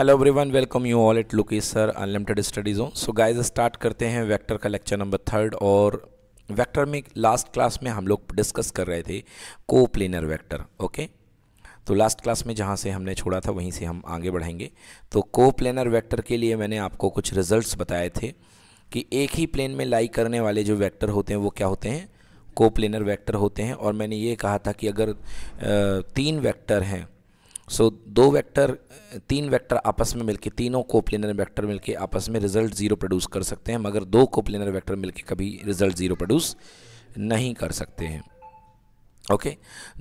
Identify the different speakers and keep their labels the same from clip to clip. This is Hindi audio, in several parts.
Speaker 1: Hello everyone welcome you all it lucky sir unlimited studies हो सो गाइस स्टार्ट करते हैं वेक्टर का लेक्चर नंबर थर्ड और वेक्टर में लास्ट क्लास में हम लोग डिस्कस कर रहे थे को प्लेनर वैक्टर ओके तो लास्ट क्लास में जहाँ से हमने छोड़ा था वहीं से हम आगे बढ़ेंगे तो को प्लेनर वैक्टर के लिए मैंने आपको कुछ रिजल्ट बताए थे कि एक ही प्लेन में लाई करने वाले जो वैक्टर होते हैं वो क्या होते हैं को प्लेनर वैक्टर होते हैं और मैंने ये कहा था कि अगर तीन वैक्टर हैं सो so, दो वेक्टर तीन वेक्टर आपस में मिलके तीनों कोप्लेनर वेक्टर मिलके आपस में रिजल्ट ज़ीरो प्रोड्यूस कर सकते हैं मगर दो कोप्लेनर वेक्टर मिलके कभी रिजल्ट ज़ीरो प्रोड्यूस नहीं कर सकते हैं ओके okay?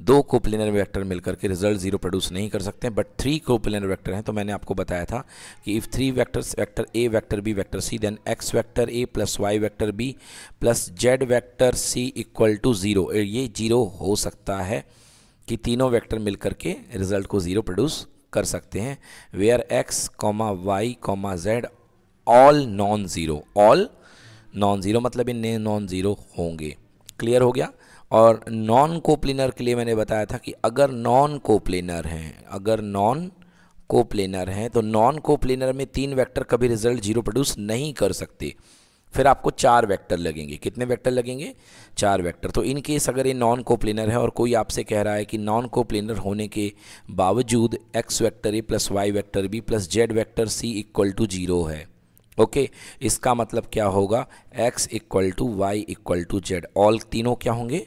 Speaker 1: दो कोप्लेनर वेक्टर मिलकर के रिजल्ट जीरो प्रोड्यूस नहीं कर सकते बट थ्री कोप्लेनर वेक्टर हैं तो मैंने आपको बताया था कि if three vectors vector A vector B vector C then X vector A plus Y vector B plus Z vector C equal to zero ये जीरो हो सकता है कि तीनों वेक्टर मिलकर के रिजल्ट को ज़ीरो प्रोड्यूस कर सकते हैं where X comma Y comma Z all non zero all non zero मतलब इन नॉन ज़ीरो होंगे क्लियर हो गया और नॉन कोप्लेनर के लिए मैंने बताया था कि अगर नॉन कोप्लेनर हैं अगर नॉन कोप्लेनर हैं तो नॉन कोप्लेनर में तीन वेक्टर कभी रिजल्ट जीरो प्रोड्यूस नहीं कर सकते फिर आपको चार वेक्टर लगेंगे कितने वेक्टर लगेंगे चार वेक्टर तो इन केस अगर ये नॉन कोप्लेनर है और कोई आपसे कह रहा है कि नॉन कोप्लेनर होने के बावजूद X vector A plus Y vector B plus Z vector C equal to zero है ओके okay, इसका मतलब क्या होगा x equal to Y equal to Z all तीनों क्या होंगे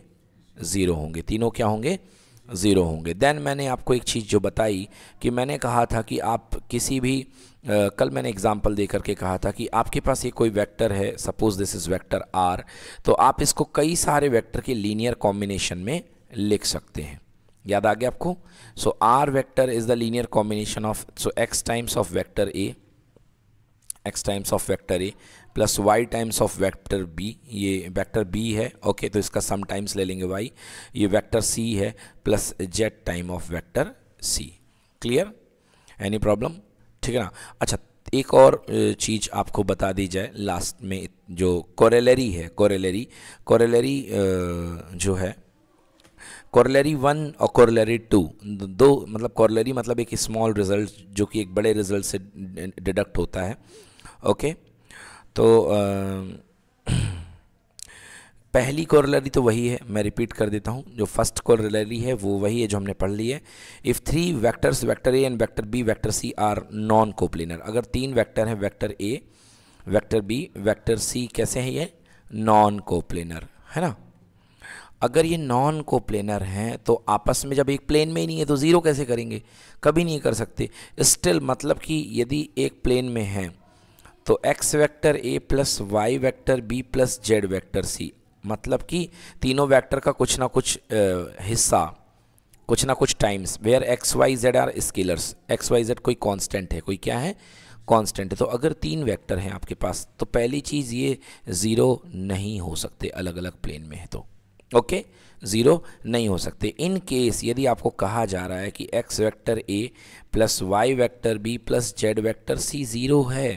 Speaker 1: ज़ीरो होंगे तीनों क्या होंगे ज़ीरो होंगे देन मैंने आपको एक चीज़ जो बताई कि मैंने कहा था कि आप किसी भी आ, कल मैंने एग्ज़ाम्पल दे करके कहा था कि आपके पास ये कोई वेक्टर है suppose this is vector R तो आप इसको कई सारे वेक्टर के लीनियर कॉम्बिनेशन में लिख सकते हैं याद आ गया आपको so R vector is the linear combination of so X times of vector A X times of vector A plus Y times of vector B ये वेक्टर बी है ओके तो इसका सम टाइम्स ले लेंगे वाई ये वेक्टर सी है plus Z time of vector C clear any problem ठीक है ना अच्छा एक और चीज़ आपको बता दी जाए लास्ट में जो कोरेलरी है कोरेलरी कोरेलरी जो है कॉरलरी वन और कॉरलरी टू दो मतलब कॉरलरी मतलब एक स्मॉल रिजल्ट जो कि एक बड़े रिजल्ट से डिडक्ट होता है ओके okay? तो आ, पहली कॉरलरी तो वही है मैं रिपीट कर देता हूँ जो फर्स्ट कॉरलरी है वो वही है जो हमने पढ़ ली है if three vectors vector A and vector B vector C are non coplanar अगर तीन वैक्टर हैं vector A vector B vector C कैसे हैं ये नॉन कोप्लेनर है ना अगर ये नॉन कोप्लेनर हैं तो आपस में जब एक प्लेन में ही नहीं है तो ज़ीरो कैसे करेंगे कभी नहीं कर सकते स्टिल मतलब कि यदि एक प्लेन में हैं तो x vector a plus Y vector B plus Z vector C मतलब कि तीनों वेक्टर का कुछ ना कुछ हिस्सा कुछ ना कुछ times where X Y Z are scalars X Y Z कोई कांस्टेंट है कोई क्या है कांस्टेंट है तो अगर तीन वेक्टर हैं आपके पास तो पहली चीज़ ये ज़ीरो नहीं हो सकते अलग अलग प्लेन में है तो ओके ज़ीरो नहीं हो सकते इन केस यदि आपको कहा जा रहा है कि एक्स वैक्टर ए plus Y vector B plus Z vector C zero है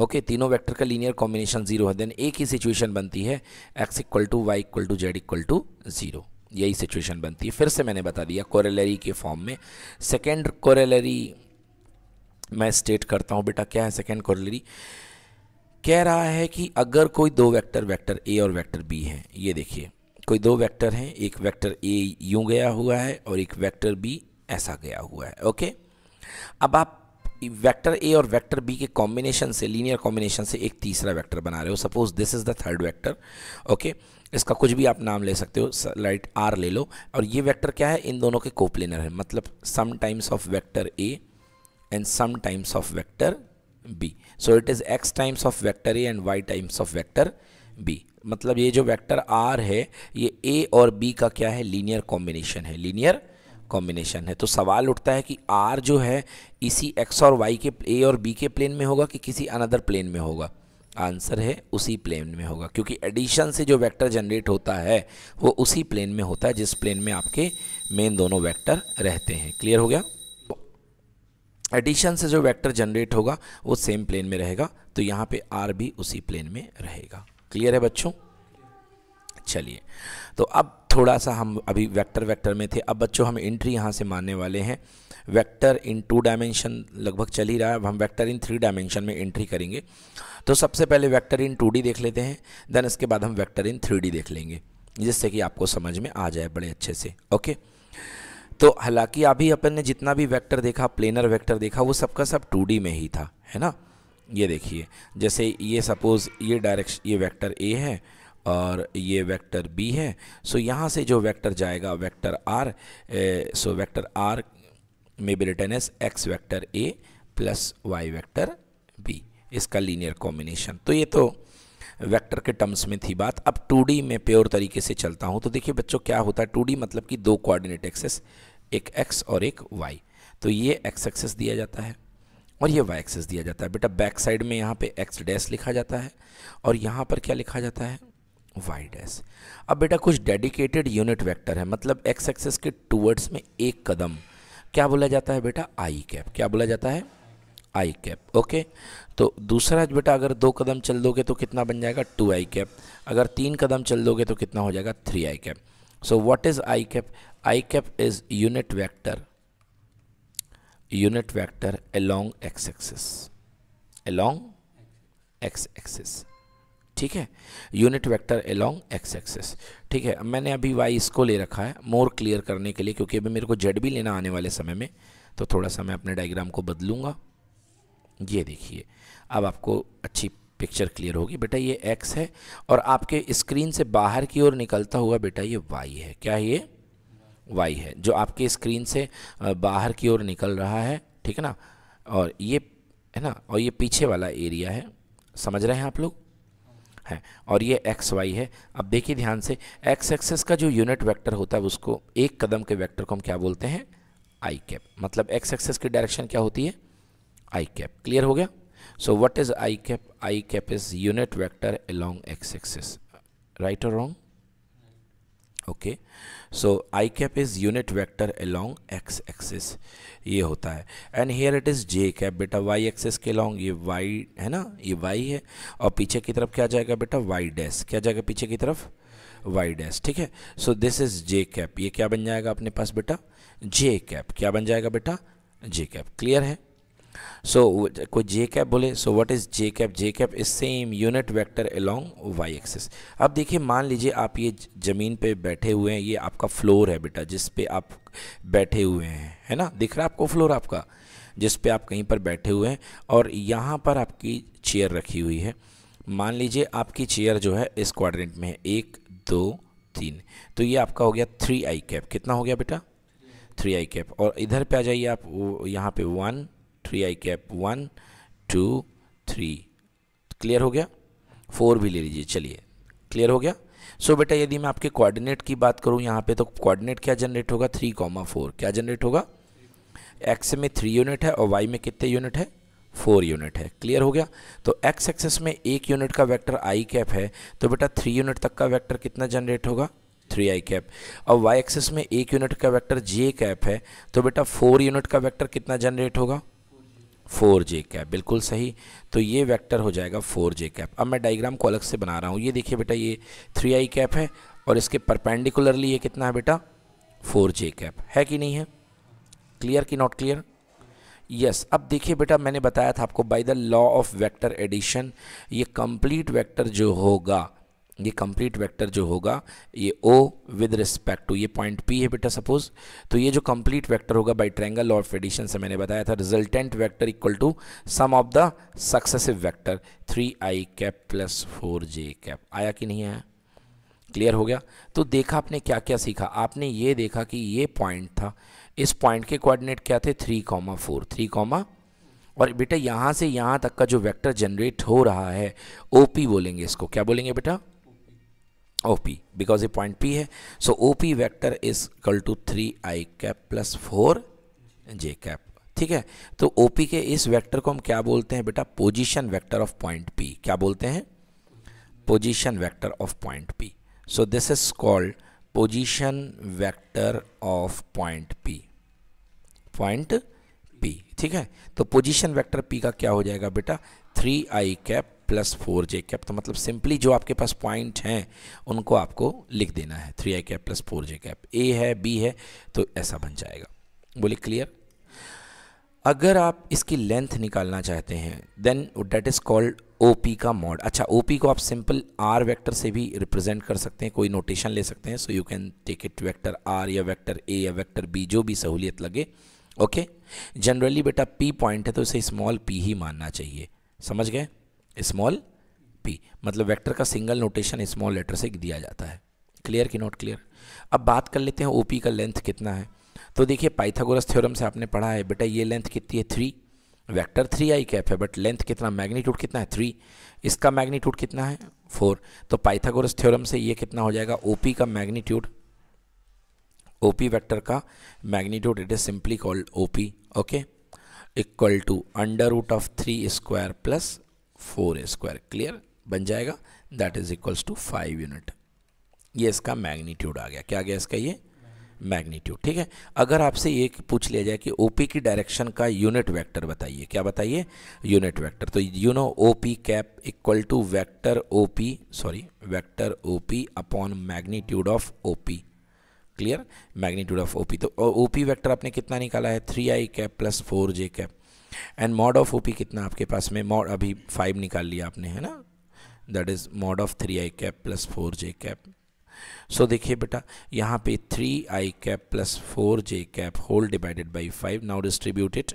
Speaker 1: ओके okay, तीनों वेक्टर का लीनियर कॉम्बिनेशन जीरो है देन एक ही सिचुएशन बनती है X equal to Y equal to Z equal to zero यही सिचुएशन बनती है फिर से मैंने बता दिया कोरेलरी के फॉर्म में सेकेंड कोरेलरी मैं स्टेट करता हूँ बेटा क्या है सेकेंड कोरेलरी कह रहा है कि अगर कोई दो वैक्टर वैक्टर ए और वैक्टर बी है ये देखिए कोई दो वैक्टर हैं एक वैक्टर ए यूँ गया हुआ है और एक वैक्टर बी ऐसा गया हुआ है ओके अब आप वेक्टर ए और वेक्टर बी के कॉम्बिनेशन से लीनियर कॉम्बिनेशन से एक तीसरा वेक्टर बना रहे हो suppose this is the third vector okay इसका कुछ भी आप नाम ले सकते हो लाइट आर ले लो और ये वेक्टर क्या है इन दोनों के कोप्लेनर है मतलब some times of vector A and some times of vector B so it is X times of vector A and Y times of vector B मतलब ये जो वेक्टर आर है ये ए और बी का क्या है लीनियर कॉम्बिनेशन है लीनियर कॉम्बिनेशन है तो सवाल उठता है कि आर जो है इसी एक्स और वाई के ए और बी के प्लेन में होगा कि किसी अनदर प्लेन में होगा आंसर है उसी प्लेन में होगा क्योंकि एडिशन से जो वेक्टर जनरेट होता है वो उसी प्लेन में होता है जिस प्लेन में आपके मेन दोनों वेक्टर रहते हैं क्लियर हो गया एडिशन से जो वेक्टर जनरेट होगा वो सेम प्लेन में रहेगा तो यहाँ पे आर भी उसी प्लेन में रहेगा क्लियर है बच्चों चलिए तो अब थोड़ा सा हम अभी वेक्टर वेक्टर में थे अब बच्चों हम एंट्री यहाँ से मानने वाले हैं वेक्टर इन टू डायमेंशन लगभग चल ही रहा है अब हम वेक्टर इन थ्री डायमेंशन में एंट्री करेंगे तो सबसे पहले वेक्टर इन टू देख लेते हैं देन इसके बाद हम वैक्टर इन थ्री देख लेंगे जिससे कि आपको समझ में आ जाए बड़े अच्छे से ओके तो हालांकि अभी अपन ने जितना भी वेक्टर देखा प्लेनर वेक्टर देखा वो सबका सब टू में ही था है ना ये देखिए जैसे ये सपोज़ ये डायरेक्शन ये वेक्टर ए है और ये वेक्टर बी है सो यहाँ से जो वेक्टर जाएगा vector R so vector R में भी रिटर्न एस एक्स वैक्टर ए प्लस वाई वैक्टर बी इसका लीनियर कॉम्बिनेशन तो ये तो वेक्टर के टर्म्स में थी बात अब 2D में प्योर तरीके से चलता हूँ तो देखिए बच्चों क्या होता है 2D मतलब कि दो कोऑर्डिनेट एक्सेस एक x और एक y तो ये x एक्सेस दिया जाता है और ये y एक्सेस दिया जाता है बेटा बैक साइड में यहाँ पे x डैश लिखा जाता है और यहाँ पर क्या लिखा जाता है वाई डैस अब बेटा कुछ डेडिकेटेड यूनिट वेक्टर है मतलब एक्स एक्सेस के टूवर्ड्स में एक कदम क्या बोला जाता है बेटा आई कैप क्या बोला जाता है आई कैप ओके तो दूसरा बेटा अगर दो कदम चल दोगे तो कितना बन जाएगा टू आई कैप अगर तीन कदम चल दोगे तो कितना हो जाएगा three I cap so what is I cap I cap is unit vector unit vector along X axis along X axis ठीक है unit vector along X axis ठीक है मैंने अभी वाई इसको ले रखा है मोर क्लियर करने के लिए क्योंकि अभी मेरे को जेड भी लेना आने वाले समय में तो थोड़ा सा मैं अपने डायग्राम को बदलूँगा ये देखिए अब आपको अच्छी पिक्चर क्लियर होगी बेटा ये एक्स है और आपके स्क्रीन से बाहर की ओर निकलता हुआ बेटा ये वाई है क्या ये वाई है जो आपके स्क्रीन से बाहर की ओर निकल रहा है ठीक है ना और ये है ना और ये पीछे वाला एरिया है समझ रहे हैं आप लोग है और ये एक्स वाई है अब देखिए ध्यान से एक्स एक्सेस का जो यूनिट वेक्टर होता है उसको एक कदम के वेक्टर को हम क्या बोलते हैं आई कैप मतलब एक्स एक्सेस की डायरेक्शन क्या होती है आई कैप क्लियर हो गया so what is I cap I cap is unit vector along X axis right और wrong okay so I cap is unit vector along X axis ये होता है and here it is J cap बेटा वाई एक्सेस के लॉन्ग ये वाई है ना ये वाई है और पीछे की तरफ क्या जाएगा बेटा वाई डैस क्या जाएगा पीछे की तरफ वाई डैस ठीक है so this is J cap ये क्या बन जाएगा अपने पास बेटा जे कैप क्या बन जाएगा बेटा जे कैप क्लियर है सो कोई जे कैप बोले so what is J cap J cap is same unit vector along Y axis अब देखिए मान लीजिए आप ये ज़मीन पे बैठे हुए हैं ये आपका फ्लोर है बेटा जिस पे आप बैठे हुए हैं है ना दिख रहा है आपको फ्लोर आपका जिस पे आप कहीं पर बैठे हुए हैं और यहाँ पर आपकी चेयर रखी हुई है मान लीजिए आपकी चेयर जो है इस क्वाड्रेंट में है एक दो तीन तो ये आपका हो गया थ्री आई कैप कितना हो गया बेटा थ्री आई कैप और इधर पे आ जाइए आप यहाँ पे one three I cap one two three clear हो गया फोर भी ले लीजिए चलिए क्लियर हो गया सो so, बेटा यदि मैं आपके कोऑर्डिनेट की बात करूँ यहाँ पे तो कोऑर्डिनेट क्या जनरेट होगा थ्री कॉमा फोर क्या जनरेट होगा एक्स में थ्री यूनिट है और वाई में कितने यूनिट है फोर यूनिट है क्लियर हो गया तो एक्स एक्सेस में एक यूनिट का वैक्टर आई कैप है तो बेटा थ्री यूनिट तक का वैक्टर कितना जनरेट होगा थ्री आई कैप और वाई एक्सेस में एक यूनिट का वैक्टर जे कैप है तो बेटा फोर यूनिट का वैक्टर कितना जनरेट होगा फोर जे कैप बिल्कुल सही तो ये वेक्टर हो जाएगा फोर जे कैप अब मैं डायग्राम को अलग से बना रहा हूँ ये देखिए बेटा ये थ्री आई कैप है और इसके परपेंडिकुलरली ये कितना है बेटा फोर जे कैप है कि नहीं है क्लियर कि नॉट क्लियर यस अब देखिए बेटा मैंने बताया था आपको by the law of vector addition ये कंप्लीट वेक्टर जो होगा ये कंप्लीट वेक्टर जो होगा ये ओ विद रिस्पेक्ट टू ये पॉइंट पी है बेटा सपोज तो ये जो कंप्लीट वेक्टर होगा बाय ट्रायंगल ऑफ एडिशन से मैंने बताया था resultant vector equal to sum of the successive vector three I cap plus four J cap आया कि नहीं आया क्लियर हो गया तो देखा आपने क्या क्या सीखा आपने ये देखा कि ये पॉइंट था इस पॉइंट के कोऑर्डिनेट क्या थे three comma four three comma और बेटा यहाँ से यहाँ तक का जो वेक्टर जनरेट हो रहा है ओपी बोलेंगे इसको क्या बोलेंगे बेटा पी बिकॉज ये पॉइंट पी है O P vector is equal to three I cap plus four J cap ठीक है तो ओ पी के इस वैक्टर को हम क्या बोलते हैं बेटा position vector of point P क्या बोलते हैं position vector of point P so this is called position vector of point P point P ठीक है तो पोजिशन वैक्टर पी का क्या हो जाएगा बेटा three I cap plus four J cap तो मतलब सिंपली जो आपके पास पॉइंट हैं उनको आपको लिख देना है three I cap plus four J cap A है बी है तो ऐसा बन जाएगा बोले क्लियर अगर आप इसकी लेंथ निकालना चाहते हैं then that is called O P का मॉड अच्छा ओ पी को आप सिंपल आर वेक्टर से भी रिप्रेजेंट कर सकते हैं कोई नोटेशन ले सकते हैं so you can take it vector R या वेक्टर ए या वेक्टर बी जो भी सहूलियत लगे ओके जनरली बेटा पी पॉइंट है तो इसे स्मॉल पी ही मानना चाहिए समझ गए स्मॉल पी मतलब वेक्टर का सिंगल नोटेशन स्मॉल लेटर से दिया जाता है क्लियर की नॉट क्लियर अब बात कर लेते हैं पी का लेंथ कितना है तो देखिए पाइथागोरस थ्योरम से आपने पढ़ा है बेटा ये लेंथ कितनी है three vector three I cap है बट लेंथ कितना मैग्नीट्यूड कितना है थ्री इसका मैग्नीट्यूड कितना है फोर तो पाइथागोरस थ्योरम से ये कितना हो जाएगा ओपी का मैग्नीट्यूड पी वेक्टर का magnitude it is simply called P okay equal to under root of three square plus four square clear बन जाएगा that is equals to five unit ये इसका मैग्नीट्यूड आ गया क्या आ गया इसका ये मैग्नीट्यूड ठीक है अगर आपसे ये पूछ लिया जाए कि ओपी की डायरेक्शन का यूनिट वेक्टर बताइए क्या बताइए यूनिट वेक्टर तो you know OP cap equal to vector OP sorry vector OP upon magnitude of OP clear magnitude of OP तो ओपी वेक्टर आपने कितना निकाला है three I cap plus four J cap and mod of O P कितना आपके पास में मॉड अभी फाइव निकाल लिया आपने है ना that is mod of three I cap plus four J cap so देखिए बेटा यहाँ पे three I cap plus four J cap whole divided by five now distributed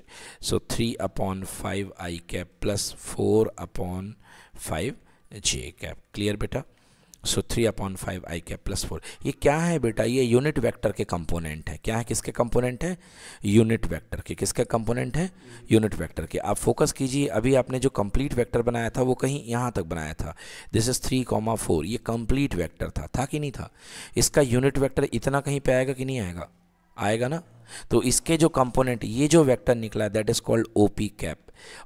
Speaker 1: so three upon five I cap plus four upon five J cap clear बेटा so three upon five I cap plus four ये क्या है बेटा ये यूनिट वेक्टर के कंपोनेंट है क्या है किसके कंपोनेंट है यूनिट वेक्टर के किसके कंपोनेंट है यूनिट वेक्टर के आप फोकस कीजिए अभी आपने जो कंप्लीट वेक्टर बनाया था वो कहीं यहाँ तक बनाया था this is three comma four ये कंप्लीट वैक्टर था, था कि नहीं था इसका यूनिट वैक्टर इतना कहीं पर आएगा कि नहीं आएगा आएगा ना तो इसके जो कंपोनेंट ये जो वेक्टर निकला है that is called O P cap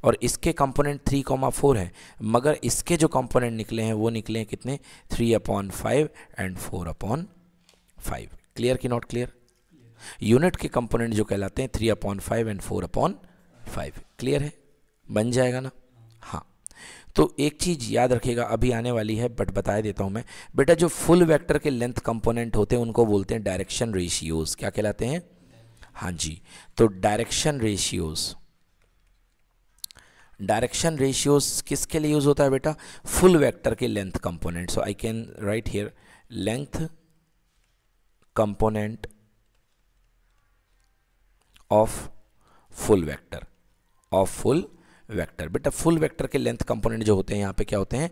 Speaker 1: और इसके कंपोनेंट थ्री कॉमा फोर है मगर इसके जो कंपोनेंट निकले हैं वो निकले हैं कितने three upon five and four upon five clear की नॉट क्लियर यूनिट के कंपोनेंट जो कहलाते हैं three upon five and four upon five clear है बन जाएगा ना हाँ तो एक चीज़ याद रखिएगा अभी आने वाली है बट बता देता हूँ मैं बेटा जो फुल वेक्टर के लेंथ कंपोनेंट होते हैं उनको बोलते हैं डायरेक्शन रेशियोज़ क्या कहलाते हैं हाँ जी तो डायरेक्शन रेशियोज़ डायरेक्शन रेशियोज किसके लिए यूज़ होता है बेटा फुल वेक्टर के length component so I can write here length component of full vector of full vector बेटा फुल वेक्टर के लेंथ कंपोनेंट जो होते हैं यहाँ पे क्या होते हैं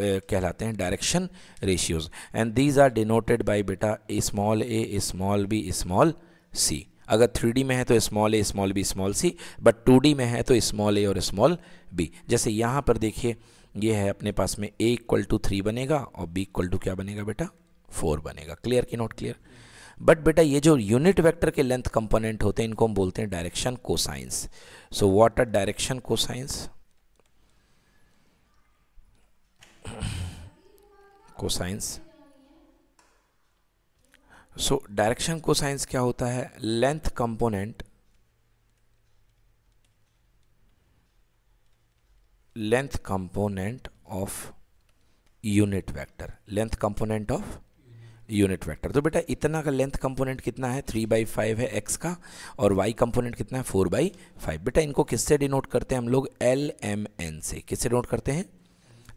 Speaker 1: कहलाते हैं direction ratios and these are denoted by बेटा small A small B small C अगर थ्री में है तो small A small B small C but two में है तो स्मॉल ए और स्मॉल बी जैसे यहाँ पर देखिए ये है अपने पास में ए इक्वल टू थ्री बनेगा और बी इक्वल टू क्या बनेगा बेटा फोर बनेगा क्लियर की नॉट क्लियर बट बेटा ये जो यूनिट वेक्टर के लेंथ कंपोनेंट होते हैं इनको हम बोलते हैं direction cosines so what are direction cosines cosines so direction cosines क्या होता है length component length component of unit vector length component of unit vector तो बेटा इतना का लेंथ कंपोनेंट कितना है थ्री बाई फाइव है एक्स का और वाई कंपोनेंट कितना है फोर बाई फाइव बेटा इनको किससे डिनोट करते हैं हम लोग एल एम एन से किससे डिनोट करते हैं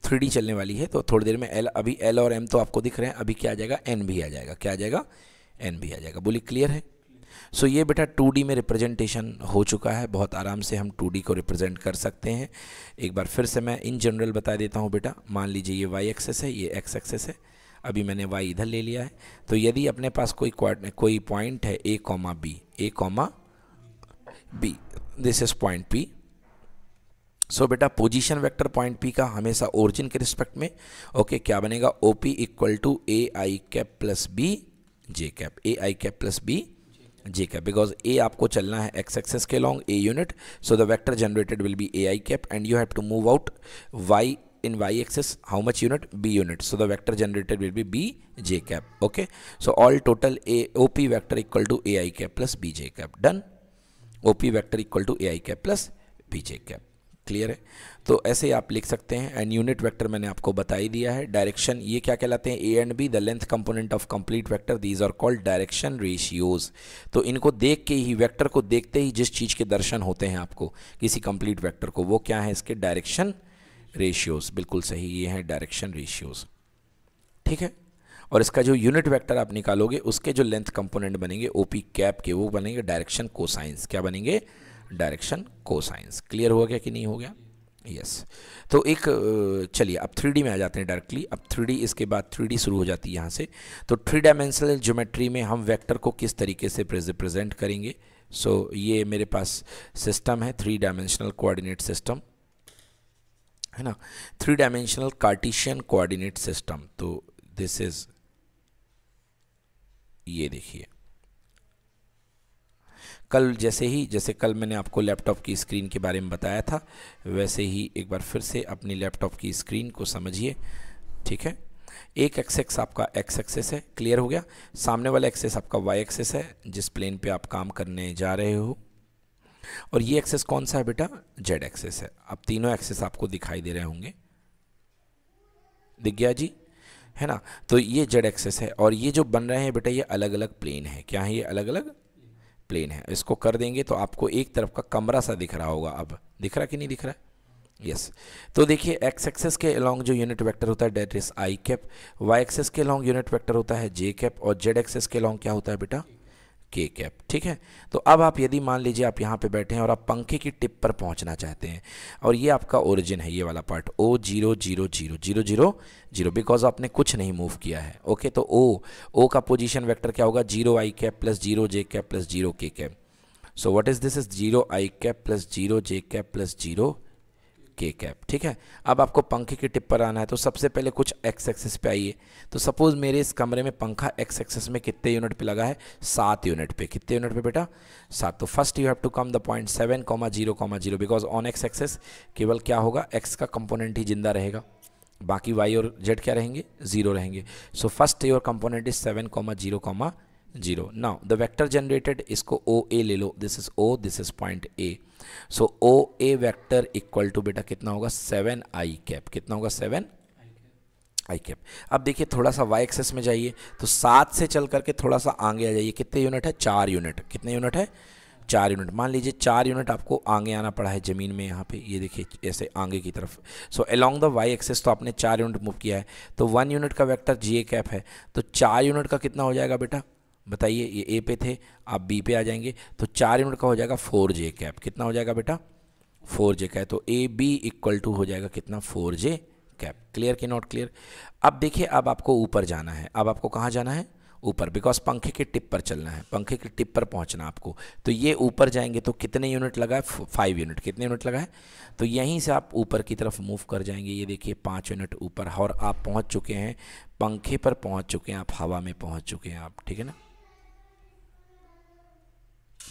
Speaker 1: थ्री चलने वाली है तो थोड़ी देर में एल अभी एल और एम तो आपको दिख रहे हैं अभी क्या आ जाएगा एन भी आ जाएगा क्या आ जाएगा एन भी आ जाएगा बोली क्लियर है सो so, ये बेटा 2D में रिप्रेजेंटेशन हो चुका है बहुत आराम से हम 2D को रिप्रेजेंट कर सकते हैं एक बार फिर से मैं इन जनरल बता देता हूँ बेटा मान लीजिए ये वाई एक्सेस है ये एक्स एक्सेस है अभी मैंने वाई इधर ले लिया है तो यदि अपने पास कोई कोई पॉइंट है A comma B A comma B this is point P so बेटा पोजीशन वेक्टर पॉइंट पी का हमेशा ओरिजिन के रिस्पेक्ट में ओके okay, क्या बनेगा O P equal to A I cap plus B J cap A I cap plus B J cap because A आपको चलना है एक्स एक्सेस के long A unit so the vector generated will be A I cap and you have to move out Y in y axis how much unit b unit so the vector generated will be b j cap okay so all total a op vector equal to ai cap plus b j cap done op vector equal to ai cap plus b j cap clear है तो ऐसे आप लिख सकते हैं एंड यूनिट वेक्टर मैंने आपको बता ही दिया है डायरेक्शन ये क्या कहलाते हैं A and B the length component of complete vector these are called direction ratios तो इनको देख के ही वेक्टर को देखते ही जिस चीज़ के दर्शन होते हैं आपको किसी कंप्लीट वेक्टर को वो क्या है इसके डायरेक्शन रेशियोज़ बिल्कुल सही ये हैं डायरेक्शन रेशियोज़ ठीक है और इसका जो यूनिट वेक्टर आप निकालोगे उसके जो लेंथ कंपोनेंट बनेंगे ओ पी कैप के वो बनेंगे डायरेक्शन कोसाइंस क्या बनेंगे डायरेक्शन कोसाइंस क्लियर हो गया कि नहीं हो गया यस yes. तो एक चलिए अब थ्री में आ जाते हैं डायरेक्टली अब थ्री इसके बाद थ्री शुरू हो जाती है यहाँ से तो थ्री डायमेंशनल ज्योमेट्री में हम वैक्टर को किस तरीके से प्रेजेंट करेंगे सो so, ये मेरे पास सिस्टम है थ्री डायमेंशनल कोऑर्डिनेट सिस्टम है ना three dimensional cartesian coordinate system तो दिस इज ये देखिए कल जैसे ही जैसे कल मैंने आपको लैपटॉप की स्क्रीन के बारे में बताया था वैसे ही एक बार फिर से अपनी लैपटॉप की स्क्रीन को समझिए ठीक है एक एक्सेक्स आपका एक्स एक्सेस है क्लियर हो गया सामने वाला एक्सेस आपका वाई एक्सेस है जिस प्लेन पे आप काम करने जा रहे हो और ये एक्सेस कौन सा है बेटा जेड एक्सेस है अब तीनों एक्सेस आपको दिखाई दे रहे होंगे दिख गया जी है ना तो ये जेड एक्सेस है और ये जो बन रहे हैं बेटा ये अलग अलग प्लेन है क्या है ये अलग अलग प्लेन है इसको कर देंगे तो आपको एक तरफ का कमरा सा दिख रहा होगा अब दिख रहा कि नहीं दिख रहा है यस yes. तो देखिए एक्स एक्सेस के अलॉन्ग जो यूनिट वेक्टर होता है that is I cap Y axis के अलॉन्ग यूनिट वेक्टर होता है जे कैप और जेड एक्सेस के अलॉन्ग क्या होता है बेटा के कैप ठीक है तो अब आप यदि मान लीजिए आप यहाँ पे बैठे हैं और आप पंखे की टिप पर पहुँचना चाहते हैं और ये आपका ओरिजिन है ये वाला part O zero zero zero zero zero zero because आपने कुछ नहीं मूव किया है ओके तो ओ ओ का पोजीशन वेक्टर क्या होगा zero I cap plus zero J cap plus zero K cap so what is this is zero I cap plus zero J cap plus zero K cap ठीक है अब आपको पंखे की टिप पर आना है तो सबसे पहले कुछ एक्स एक्सेस पे आइए तो सपोज़ मेरे इस कमरे में पंखा एक्स एक्सेस में कितने यूनिट पे लगा है सात यूनिट पे कितने यूनिट पे बेटा सात तो first you have to come the point seven comma zero comma zero because on X axis केवल क्या होगा एक्स का कंपोनेंट ही जिंदा रहेगा बाकी वाई और जेड क्या रहेंगे जीरो रहेंगे so first your component is seven comma zero comma zero now the vector generated इसको ओ ए ले लो this is O this is point A so O A vector equal to बेटा कितना होगा सेवन आई कैप कितना होगा सेवन आई कैप अब देखिए थोड़ा सा वाई एक्सेस में जाइए तो सात से चल करके थोड़ा सा आगे आ जाइए कितने यूनिट है चार यूनिट कितने यूनिट है चार यूनिट मान लीजिए चार यूनिट आपको आगे आना पड़ा है ज़मीन में यहाँ पे ये देखिए ऐसे आगे की तरफ so along the Y axis तो आपने चार यूनिट मूव किया है तो वन यूनिट का वेक्टर जी ए कैप है तो चार यूनिट का कितना हो जाएगा बेटा बताइए ये ए पे थे आप बी पे आ जाएंगे तो चार यूनिट का हो जाएगा फोर जे कैप कितना हो जाएगा बेटा फोर जे कैप तो ए बी इक्वल टू हो जाएगा कितना फोर जे कैप क्लियर के नॉट क्लियर अब देखिए अब आपको ऊपर जाना है अब आपको कहाँ जाना है ऊपर बिकॉज पंखे के टिप पर चलना है पंखे के टिप पर पहुंचना आपको तो ये ऊपर जाएंगे तो कितने यूनिट लगा है फाइव यूनिट कितने यूनिट लगा है तो यहीं से आप ऊपर की तरफ मूव कर जाएंगे ये देखिए पाँच यूनिट ऊपर और आप पहुंच चुके हैं पंखे पर पहुंच चुके हैं आप हवा में पहुंच चुके हैं आप ठीक है ना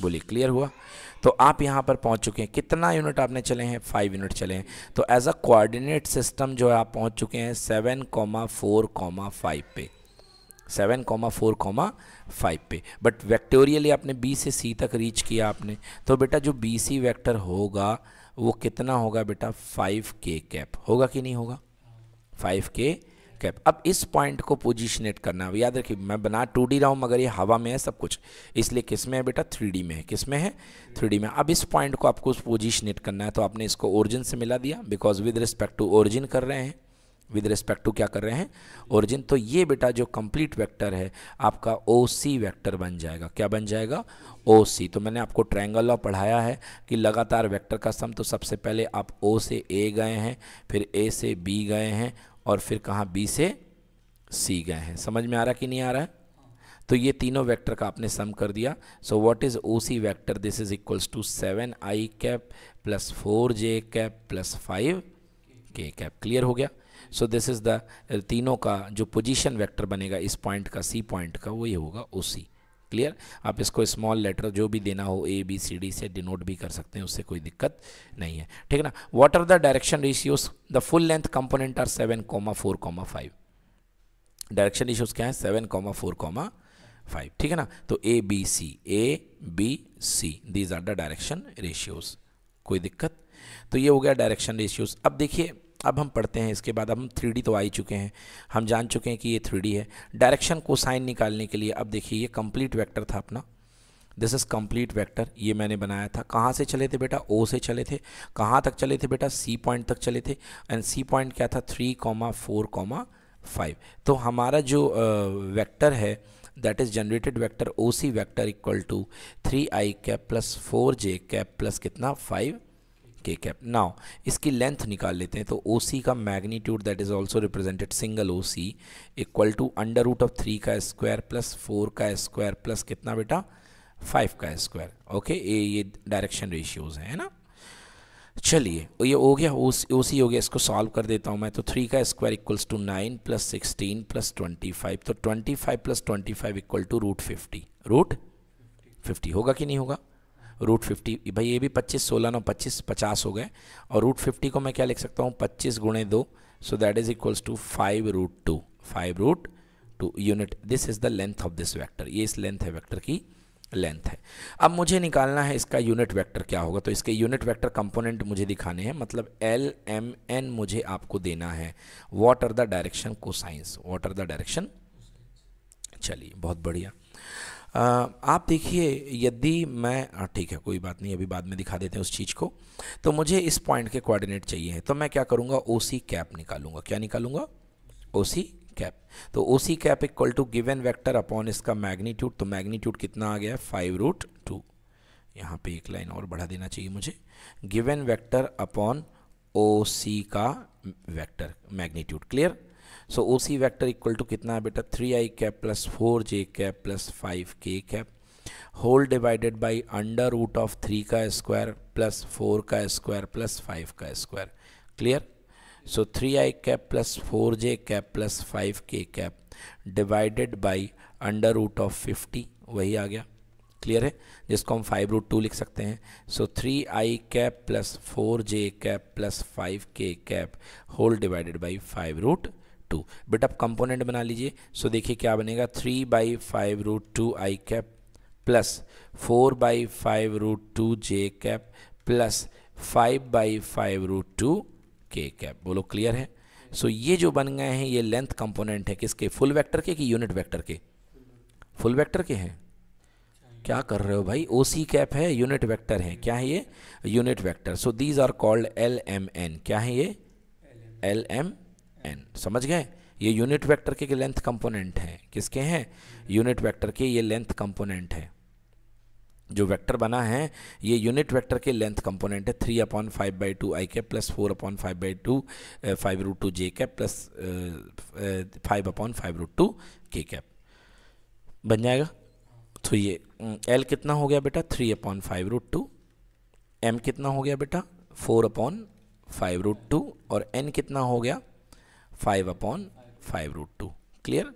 Speaker 1: बोलिए क्लियर हुआ तो आप यहाँ पर पहुँच चुके हैं कितना यूनिट आपने चले हैं फाइव यूनिट चले हैं तो एज अ कोऑर्डिनेट सिस्टम जो है आप पहुँच चुके हैं seven comma four comma five पे seven comma four comma five पे बट वैक्टोरियली आपने बी से सी तक रीच किया आपने तो बेटा जो बी सी वैक्टर होगा वो कितना होगा बेटा फाइव के कैप होगा कि नहीं होगा फाइव के कैप अब इस पॉइंट को पोजिशनेट करना है याद रखिए मैं बना टू डी रहा हूँ मगर ये हवा में है सब कुछ इसलिए किस में है बेटा थ्री डी में है किस में है थ्री डी में अब इस पॉइंट को आपको पोजिशनेट करना है तो आपने इसको ओरिजिन से मिला दिया because with respect to origin कर रहे हैं विद रिस्पेक्ट टू क्या कर रहे हैं ओरिजिन तो ये बेटा जो कंप्लीट वेक्टर है आपका ओ सी वैक्टर बन जाएगा क्या बन जाएगा ओ सी तो मैंने आपको ट्रैंगल लॉ पढ़ाया है कि लगातार वेक्टर का सम तो सबसे पहले आप ओ से ए गए हैं फिर ए से बी गए हैं और फिर कहाँ बी से सी गए हैं समझ में आ रहा कि नहीं आ रहा है तो ये तीनों वेक्टर का आपने सम कर दिया so what is O C vector this is equals to seven I cap plus four J cap plus five K cap clear हो गया सो दिस इज़ द तीनों का जो पोजीशन वेक्टर बनेगा इस पॉइंट का सी पॉइंट का वो ये होगा ओ सी क्लियर आप इसको स्मॉल लेटर जो भी देना हो ए बी सी डी से डिनोट भी कर सकते हैं उससे कोई दिक्कत नहीं है ठीक है ना what are the direction ratios the full length component are seven comma four comma five direction ratios क्या है seven comma four comma five ठीक है ना तो A B C A B C these are the direction ratios कोई दिक्कत तो ये हो गया डायरेक्शन रेशियोज अब देखिए अब हम पढ़ते हैं इसके बाद हम थ्री तो आ ही चुके हैं हम जान चुके हैं कि ये थ्री है डायरेक्शन को साइन निकालने के लिए अब देखिए ये कम्प्लीट वैक्टर था अपना दिस इज़ कम्प्लीट वैक्टर ये मैंने बनाया था कहाँ से चले थे बेटा ओ से चले थे कहाँ तक चले थे बेटा सी पॉइंट तक चले थे एंड सी पॉइंट क्या था three comma four comma five तो हमारा जो वैक्टर uh, है that is generated vector O C vector equal to three I cap plus four J cap plus कितना फाइव के कैप नाउ इसकी लेंथ निकाल लेते हैं तो ओ सी का magnitude that is also represented single O C equal to under root of three का स्क्वायर प्लस फोर का स्क्वायर प्लस कितना बेटा फाइव का स्क्वायर ओके ये ये डायरेक्शन रेशियोज़ हैं है ना चलिए तो ये हो गया ओ सी हो गया इसको सॉल्व कर देता हूँ मैं तो थ्री का square equals to nine plus sixteen plus twenty five तो twenty five plus twenty five equal to root fifty root fifty होगा कि नहीं होगा रूट फिफ्टी भाई ये भी पच्चीस सोलह नौ पच्चीस पचास हो गए और रूट फिफ्टी को मैं क्या लिख सकता हूँ पच्चीस गुणे दो so that is equals to five root two five root two unit this is the length of this vector ये इस लेंथ है वैक्टर की लेंथ है अब मुझे निकालना है इसका यूनिट वैक्टर क्या होगा तो इसके यूनिट वैक्टर कंपोनेंट मुझे दिखाने हैं मतलब एल एम एन मुझे आपको देना है what are the direction sines what are the direction चलिए बहुत बढ़िया आप देखिए यदि मैं हाँ, ठीक है कोई बात नहीं अभी बाद में दिखा देते हैं उस चीज़ को तो मुझे इस पॉइंट के कोऑर्डिनेट चाहिए तो मैं क्या करूँगा ओ सी कैप निकालूंगा क्या निकालूंगा ओ सी कैप तो O C cap equal to given vector upon इसका मैग्नीट्यूड तो मैग्नीट्यूड कितना आ गया है फाइव रूट टू यहाँ पर एक लाइन और बढ़ा देना चाहिए मुझे given vector upon O C का vector magnitude clear so O C vector equal to कितना है बेटा three I cap plus four J cap plus five K cap whole divided by under root of three का स्क्वायर प्लस फोर का स्क्वायर प्लस फाइव का square clear so three I cap plus four J cap plus five K cap divided by under root of fifty वही आ गया क्लियर है जिसको हम फाइव रूट टू लिख सकते हैं so three I cap plus four J cap plus five K cap whole divided by five root two बेटा आप कंपोनेंट बना लीजिए सो देखिए क्या बनेगा three by five root two I cap plus four by five root two J cap plus five by five root two के कैप बोलो क्लियर है सो so, ये जो बन गए हैं ये लेंथ कंपोनेंट है किसके फुल वेक्टर के कि यूनिट वेक्टर के फुल वेक्टर के हैं क्या कर रहे हो भाई ओ सी कैप है यूनिट वेक्टर है क्या है ये unit vector so these are called L M N क्या है ये एल एम एन समझ गए ये यूनिट वेक्टर के लेंथ कंपोनेंट हैं किसके हैं यूनिट वेक्टर के ये लेंथ कंपोनेंट है जो वेक्टर बना है ये यूनिट वेक्टर के लेंथ कंपोनेंट है three upon five by two I cap plus four upon five by two five root two J cap plus five upon five root two के कैप बन जाएगा तो ये एल mm, कितना हो गया बेटा three upon five root two M कितना हो गया बेटा four upon five root two और एन कितना हो गया five upon five root two clear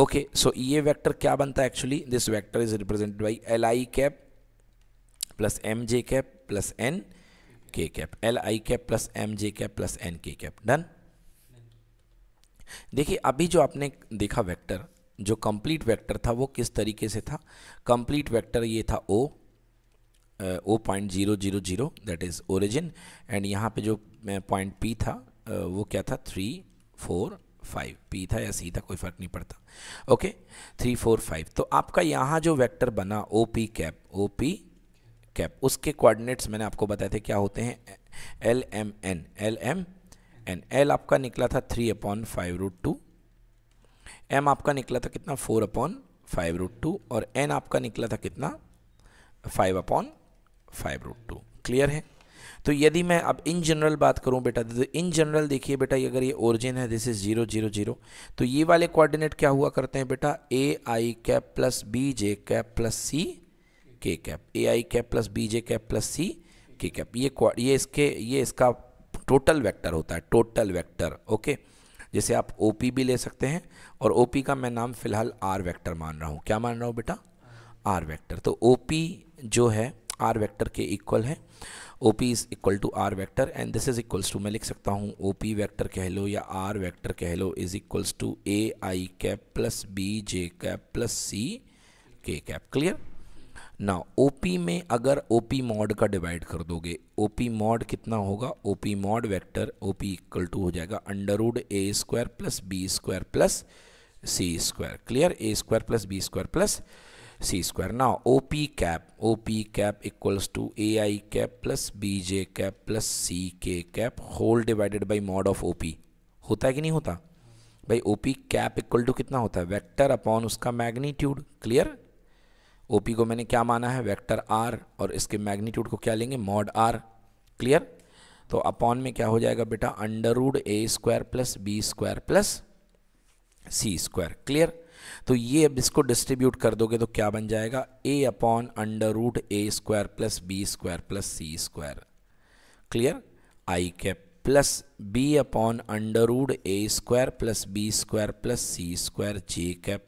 Speaker 1: okay so ये वेक्टर क्या बनता है actually this vector is represented by L I cap plus M J cap plus N K cap L I cap plus M J cap plus N K cap done देखिए अभी जो आपने देखा वेक्टर जो कंप्लीट वेक्टर था वो किस तरीके से था कंप्लीट वेक्टर ये था O O point zero zero zero that is origin and यहाँ पे जो पॉइंट पी था वो क्या था थ्री फोर फाइव पी था या सी था कोई फ़र्क नहीं पड़ता ओके थ्री फोर फाइव तो आपका यहाँ जो वेक्टर बना O P cap O P cap उसके कोऑर्डिनेट्स मैंने आपको बताए थे क्या होते हैं L M N L M N L आपका निकला था three upon five root two M आपका निकला था कितना four upon five root two और एन आपका निकला था कितना five upon five root two clear है तो यदि मैं अब इन जनरल बात करूं बेटा तो इन जनरल देखिए बेटा अगर ये ओरिजिन है this is zero zero zero तो ये वाले कोऑर्डिनेट क्या हुआ करते हैं बेटा A I cap plus B J cap plus C K cap A I cap plus B J cap plus C K cap ये ये इसके ये इसका टोटल वैक्टर होता है टोटल वैक्टर ओके जैसे आप ओ भी ले सकते हैं और ओ का मैं नाम फ़िलहाल आर वैक्टर मान रहा हूँ क्या मान रहा हूँ बेटा आर वैक्टर तो ओ जो है आर वैक्टर के इक्वल है O P is equal to R vector and this is equals to मैं लिख सकता हूँ ओ पी वैक्टर कह लो या आर वैक्टर कह लो is equals to A I cap plus B J cap plus C K cap clear ना ओ पी में अगर ओ पी मॉड का डिवाइड कर दोगे ओ पी मॉड कितना होगा O P mod vector O P equal to हो जाएगा under root A square plus B square plus C square clear A square plus B square plus C square ना cap P cap equals to A I cap plus B J cap plus C K cap whole divided by mod of O P होता है कि नहीं होता भाई O P cap equal to कितना होता है वेक्टर अपॉन उसका मैग्नीट्यूड क्लियर ओ पी को मैंने क्या माना है वेक्टर आर और इसके मैग्नीट्यूड को क्या लेंगे मॉड आर क्लियर तो अपॉन में क्या हो जाएगा बेटा अंडर रूड ए square plus B square plus सी स्क्वायर क्लियर तो ये अब इसको डिस्ट्रीब्यूट कर दोगे तो क्या बन जाएगा A upon under root A square plus B square plus C square clear I cap plus B upon under root A square plus B square plus C square J cap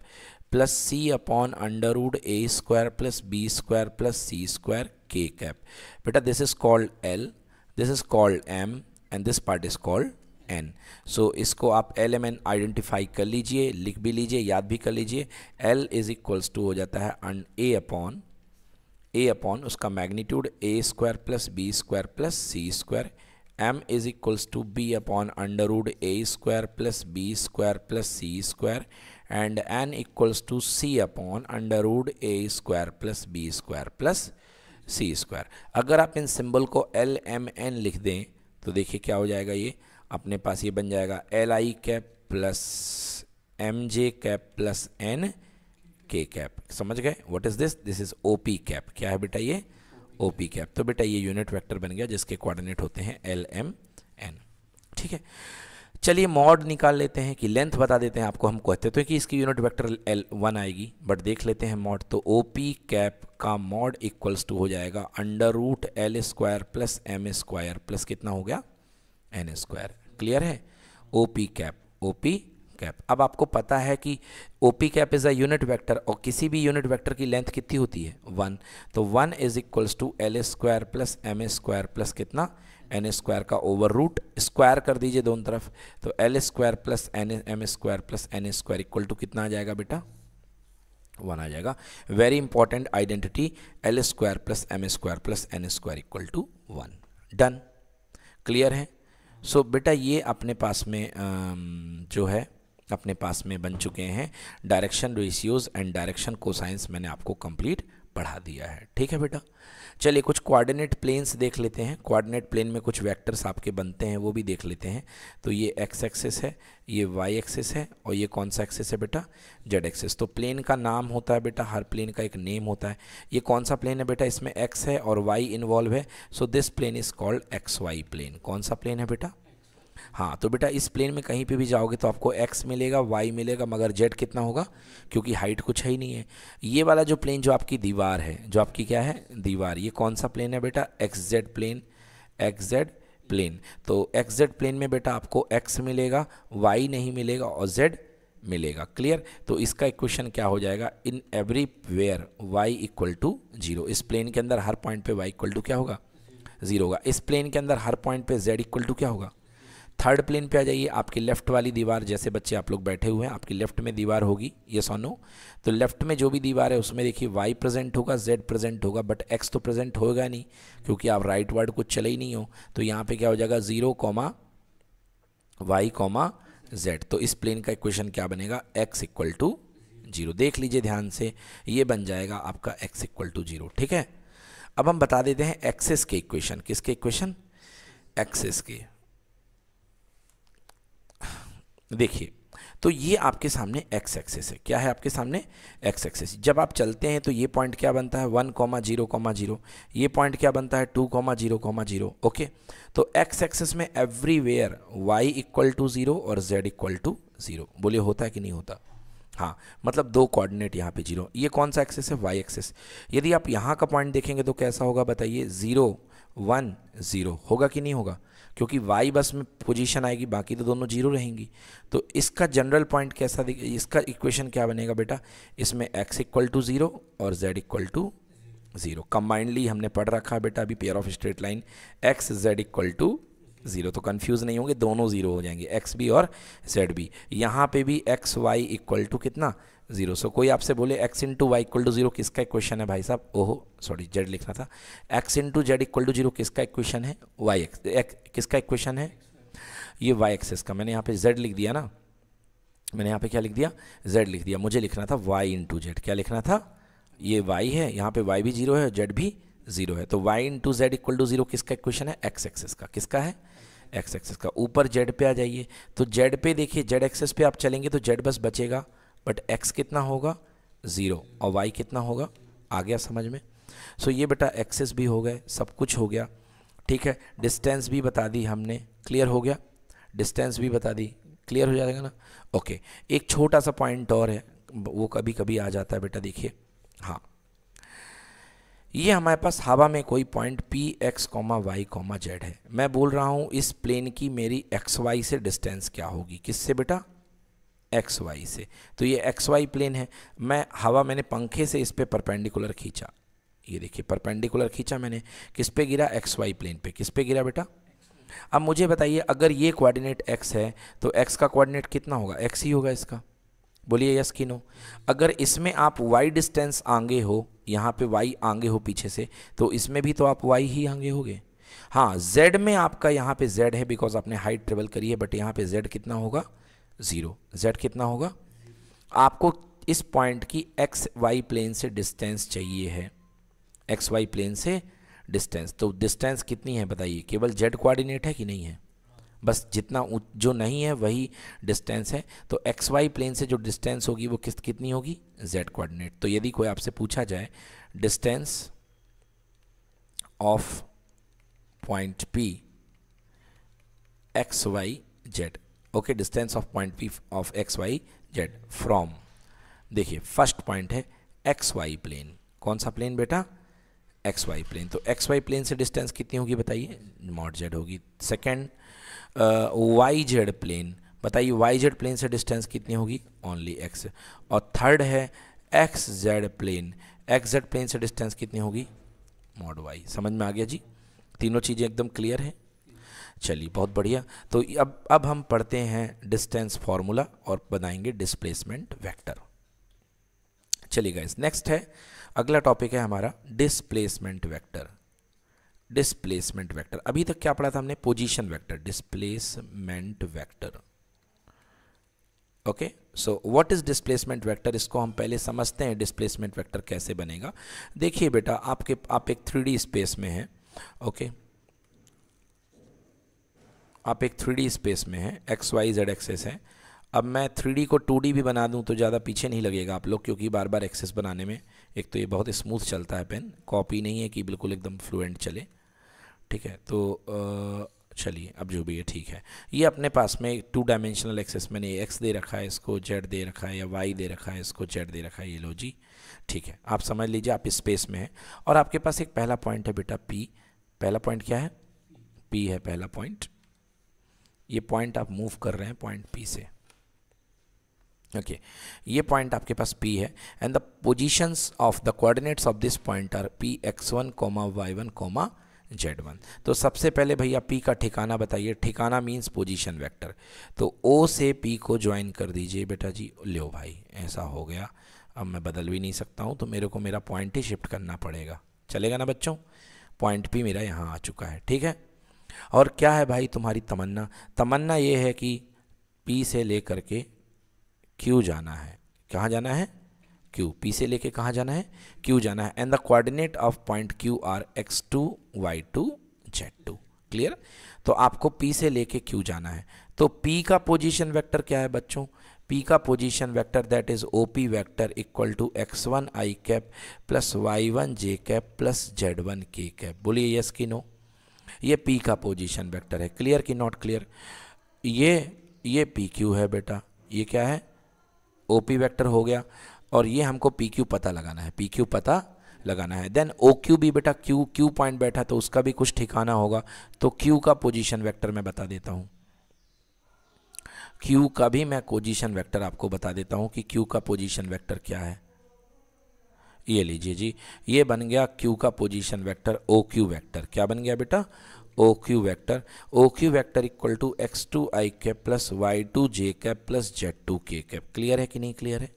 Speaker 1: plus C upon under root A square plus B square plus C square K cap बेटा this is called L this is called M and this part is called N so इसको आप एल एम एन आइडेंटिफाई कर लीजिए लिख भी लीजिए याद भी कर लीजिए एल इज इक्वल्स टू हो जाता है अन ए अपॉन ए अपॉन उसका magnitude A square plus B square plus C square M is equals to B upon under root A square plus B square plus C square and N equals to C upon under root A square plus B square plus C square अगर आप इन सिंबल को एल एम एन लिख दें तो देखिए क्या हो जाएगा ये अपने पास ये बन जाएगा L I cap plus M J cap plus N K cap समझ गए what is this this is O P cap क्या है बेटा ये ओ पी कैप तो बेटा ये यूनिट वेक्टर बन गया जिसके कोऑर्डिनेट होते हैं एल एम एन ठीक है चलिए मॉड निकाल लेते हैं कि लेंथ बता देते हैं आपको हम कहते तो कि इसकी यूनिट वेक्टर एल वन आएगी बट देख लेते हैं मॉड तो ओ पी कैप का मॉड इक्वल्स टू हो जाएगा under root L square plus M square plus कितना हो गया एन स्क्वायर क्लियर है O P cap O P cap अब आपको पता है कि O P cap is a unit vector और किसी भी यूनिट वेक्टर की लेंथ कितनी होती है वन तो one is equals to L A square plus M A square plus कितना एन ए स्क्वायर का ओवर रूट स्क्वायर कर दीजिए दोनों तरफ तो L A square plus N M A square plus N A square equal to कितना आ जाएगा बेटा वन आ जाएगा very important identity L square plus M square plus N square equal to one done clear है सो बेटा ये अपने पास में जो है अपने पास में बन चुके हैं direction ratios and direction cosines मैंने आपको कंप्लीट बढ़ा दिया है ठीक है बेटा चलिए कुछ कोऑर्डिनेट प्लेन्स देख लेते हैं कोऑर्डिनेट प्लेन में कुछ वेक्टर्स आपके बनते हैं वो भी देख लेते हैं तो ये एक्स एक्सेस है ये वाई एक्सेस है और ये कौन सा एक्सेस है बेटा जेड एक्सेस तो प्लेन का नाम होता है बेटा हर प्लेन का एक नेम होता है ये कौन सा प्लेन है बेटा इसमें एक्स है और वाई इन्वॉल्व है so this plane is called X Y plane कौन सा प्लेन है बेटा हाँ तो बेटा इस प्लेन में कहीं पे भी जाओगे तो आपको एक्स मिलेगा वाई मिलेगा मगर जेड कितना होगा क्योंकि हाइट कुछ है ही नहीं है ये वाला जो प्लेन जो आपकी दीवार है जो आपकी क्या है दीवार ये कौन सा प्लेन है बेटा X Z plane X Z plane तो एक्स जेड प्लेन में बेटा आपको एक्स मिलेगा वाई नहीं मिलेगा और जेड मिलेगा क्लियर तो इसका इक्वेशन क्या हो जाएगा in everywhere Y equal to zero इस प्लेन के अंदर हर पॉइंट पे वाई इक्वल टू क्या होगा जीरो होगा इस प्लेन के अंदर हर पॉइंट पे जेड इक्वल टू क्या होगा थर्ड प्लेन पे आ जाइए आपकी लेफ्ट वाली दीवार जैसे बच्चे आप लोग बैठे हुए हैं आपकी लेफ्ट में दीवार होगी ये सोनो तो लेफ्ट में जो भी दीवार है उसमें देखिए वाई प्रेजेंट होगा जेड प्रेजेंट होगा बट एक्स तो प्रेजेंट होगा नहीं क्योंकि आप राइट वर्ड कुछ चले ही नहीं हो तो यहाँ पे क्या हो जाएगा zero comma Y comma Z तो इस प्लेन का इक्वेशन क्या बनेगा एक्स इक्वल टू जीरो देख लीजिए ध्यान से ये बन जाएगा आपका एक्स इक्वल टू जीरो ठीक है अब हम बता देते हैं एक्सेस के इक्वेशन किसके इक्वेशन एक्सेस के देखिए तो ये आपके सामने एक्स एक्सेस है क्या है आपके सामने एक्स एक्सेस जब आप चलते हैं तो ये पॉइंट क्या बनता है one comma zero comma zero ये पॉइंट क्या बनता है two comma zero comma zero okay तो एक्स एक्सेस में everywhere Y equal to zero और जेड इक्वल टू ज़ीरो बोलिए होता है कि नहीं होता हाँ मतलब दो कोऑर्डिनेट यहाँ पे जीरो ये कौन सा एक्सेस है वाई एक्सेस यदि आप यहाँ का पॉइंट देखेंगे तो कैसा होगा बताइए ज़ीरो वन ज़ीरो होगा कि नहीं होगा क्योंकि वाई बस में पोजीशन आएगी बाकी तो दोनों जीरो रहेंगी तो इसका जनरल पॉइंट कैसा दिख इसका इक्वेशन क्या बनेगा बेटा इसमें एक्स इक्वल टू ज़ीरो और Z equal to zero combinedly हमने पढ़ रखा है बेटा अभी pair of straight line X Z equal to zero तो कन्फ्यूज़ नहीं होंगे दोनों ज़ीरो हो जाएंगे एक्स भी और जेड भी यहाँ पे भी एक्स वाई इक्वल टू कितना जीरो सो so, कोई आपसे बोले X into Y equal to zero किसका इक्वेशन है भाई साहब ओहो सॉरी जेड लिखना था X into Z equal to zero किसका इक्वेशन है वाई एक्स एक, किसका इक्वेशन है ये वाई एक्सेस का मैंने यहाँ पे जेड लिख दिया ना मैंने यहाँ पे क्या लिख दिया जेड लिख दिया मुझे लिखना था वाई इंटू जेड क्या लिखना था ये वाई है यहाँ पे वाई भी जीरो है जेड भी जीरो है तो Y into Z equal to zero किसका इक्वेशन है एक्स एक्सेस का किसका है एक्स एक्सेस का ऊपर जेड पे आ जाइए तो जेड पे देखिए जेड एक्सेस पे आप चलेंगे तो जेड बस बचेगा बट एक्स कितना होगा ज़ीरो और वाई कितना होगा आ गया समझ में सो so, ये बेटा एक्सेस भी हो गए सब कुछ हो गया ठीक है डिस्टेंस भी बता दी हमने क्लियर हो गया डिस्टेंस भी बता दी क्लियर हो जाएगा ना ओके एक छोटा सा पॉइंट और है वो कभी कभी आ जाता है बेटा देखिए हाँ ये हमारे पास हवा में कोई point P X comma Y comma Z है मैं बोल रहा हूँ इस प्लेन की मेरी एक्स वाई से डिस्टेंस क्या होगी किससे बेटा एक्स वाई से तो ये एक्स वाई प्लेन है मैं हवा मैंने पंखे से इस पर परपेंडिकुलर खींचा ये देखिए परपेंडिकुलर खींचा मैंने किस पे गिरा एक्स वाई प्लेन पे किस पे गिरा बेटा अब मुझे बताइए अगर ये कोऑर्डिनेट एक्स है तो एक्स का कोऑर्डिनेट कितना होगा एक्स ही होगा इसका बोलिए यस किनो नो अगर इसमें आप वाई डिस्टेंस आगे हो यहाँ पे वाई आगे हो पीछे से तो इसमें भी तो आप वाई ही आगे होगे हाँ जेड में आपका यहाँ पे जेड है बिकॉज आपने हाइट ट्रेवल करी है बट यहाँ पे जेड कितना होगा ज़ीरो जेड कितना होगा आपको इस पॉइंट की एक्स वाई प्लेन से डिस्टेंस चाहिए है एक्स वाई प्लेन से डिस्टेंस तो डिस्टेंस कितनी है बताइए केवल जेड कोऑर्डिनेट है कि नहीं है बस जितना जो नहीं है वही डिस्टेंस है तो एक्स वाई प्लेन से जो डिस्टेंस होगी वो किस कितनी होगी जेड कोऑर्डिनेट तो यदि कोई आपसे पूछा जाए distance of point P X Y Z okay distance of point P of X Y Z from देखिए फर्स्ट पॉइंट है एक्स वाई प्लेन कौन सा प्लेन बेटा एक्स वाई प्लेन तो एक्स वाई प्लेन से डिस्टेंस कितनी होगी बताइए मॉड जेड होगी सेकेंड वाई जेड प्लेन बताइए वाई जेड प्लेन से डिस्टेंस कितनी होगी ओनली एक्स और थर्ड है X Z plane X Z plane से डिस्टेंस कितनी होगी मॉड वाई समझ में आ गया जी तीनों चीज़ें एकदम क्लियर है चलिए बहुत बढ़िया तो अब अब हम पढ़ते हैं डिस्टेंस फॉर्मूला और बनाएंगे डिस्प्लेसमेंट वेक्टर चलिए गाइस नेक्स्ट है अगला टॉपिक है हमारा डिस्प्लेसमेंट वेक्टर डिस्प्लेसमेंट वेक्टर अभी तक क्या पढ़ा था हमने position vector displacement vector okay so what is displacement vector इसको हम पहले समझते हैं डिस्प्लेसमेंट वेक्टर कैसे बनेगा देखिए बेटा आपके आप एक थ्री स्पेस में हैं ओके okay? आप एक थ्री स्पेस में हैं एक्स वाई जेड एक्सेस है अब मैं थ्री को टू भी बना दूं तो ज़्यादा पीछे नहीं लगेगा आप लोग क्योंकि बार बार एक्सेस बनाने में एक तो ये बहुत स्मूथ चलता है पेन कॉपी नहीं है कि बिल्कुल एकदम फ्लुएंट चले ठीक है तो चलिए अब जो भी है ठीक है ये अपने पास में टू डायमेंशनल एक्सेस मैंने एक्स दे रखा है इसको जेड दे रखा है या वाई दे रखा है इसको जेड दे रखा है ये लो जी ठीक है आप समझ लीजिए आप स्पेस में हैं और आपके पास एक पहला पॉइंट है बेटा पी पहला पॉइंट क्या है पी है पहला पॉइंट ये पॉइंट आप मूव कर रहे हैं पॉइंट पी से ओके okay. ये पॉइंट आपके पास पी है and the positions of the coordinates of this point are P X one comma Y one comma Z one तो सबसे पहले भैया पी का ठिकाना बताइए ठिकाना मीन्स पोजीशन वेक्टर तो ओ से पी को ज्वाइन कर दीजिए बेटा जी लो भाई ऐसा हो गया अब मैं बदल भी नहीं सकता हूँ तो मेरे को मेरा पॉइंट ही शिफ्ट करना पड़ेगा चलेगा ना बच्चों पॉइंट पी मेरा यहाँ आ चुका है ठीक है और क्या है भाई तुम्हारी तमन्ना तमन्ना ये है कि पी से ले कर के क्यू जाना है कहाँ जाना है क्यू पी से लेके कहाँ जाना है क्यू जाना है and the coordinate of point Q are X two Y two Z two clear तो आपको पी से लेके क्यू जाना है तो पी का पोजीशन वेक्टर क्या है बच्चों पी का position vector that is O P vector equal to X one I cap plus Y one J cap plus Z one के कैप बोलिए यस की नो ये पी का पोजीशन वेक्टर है क्लियर कि नॉट क्लियर ये ये पी क्यू है बेटा ये क्या है ओ पी वैक्टर हो गया और ये हमको पी क्यू पता लगाना है पी क्यू पता लगाना है देन ओ क्यू भी बेटा क्यू क्यू पॉइंट बैठा तो उसका भी कुछ ठिकाना होगा तो क्यू का पोजीशन वेक्टर मैं बता देता हूँ क्यू का भी मैं पोजीशन वेक्टर आपको बता देता हूँ कि क्यू का पोजीशन वेक्टर क्या है ये लीजिए जी ये बन गया क्यू का position vector O Q vector क्या बन गया बेटा O Q vector O Q vector equal to x two I cap plus y two J cap plus z two के कैप क्लियर है कि नहीं क्लियर है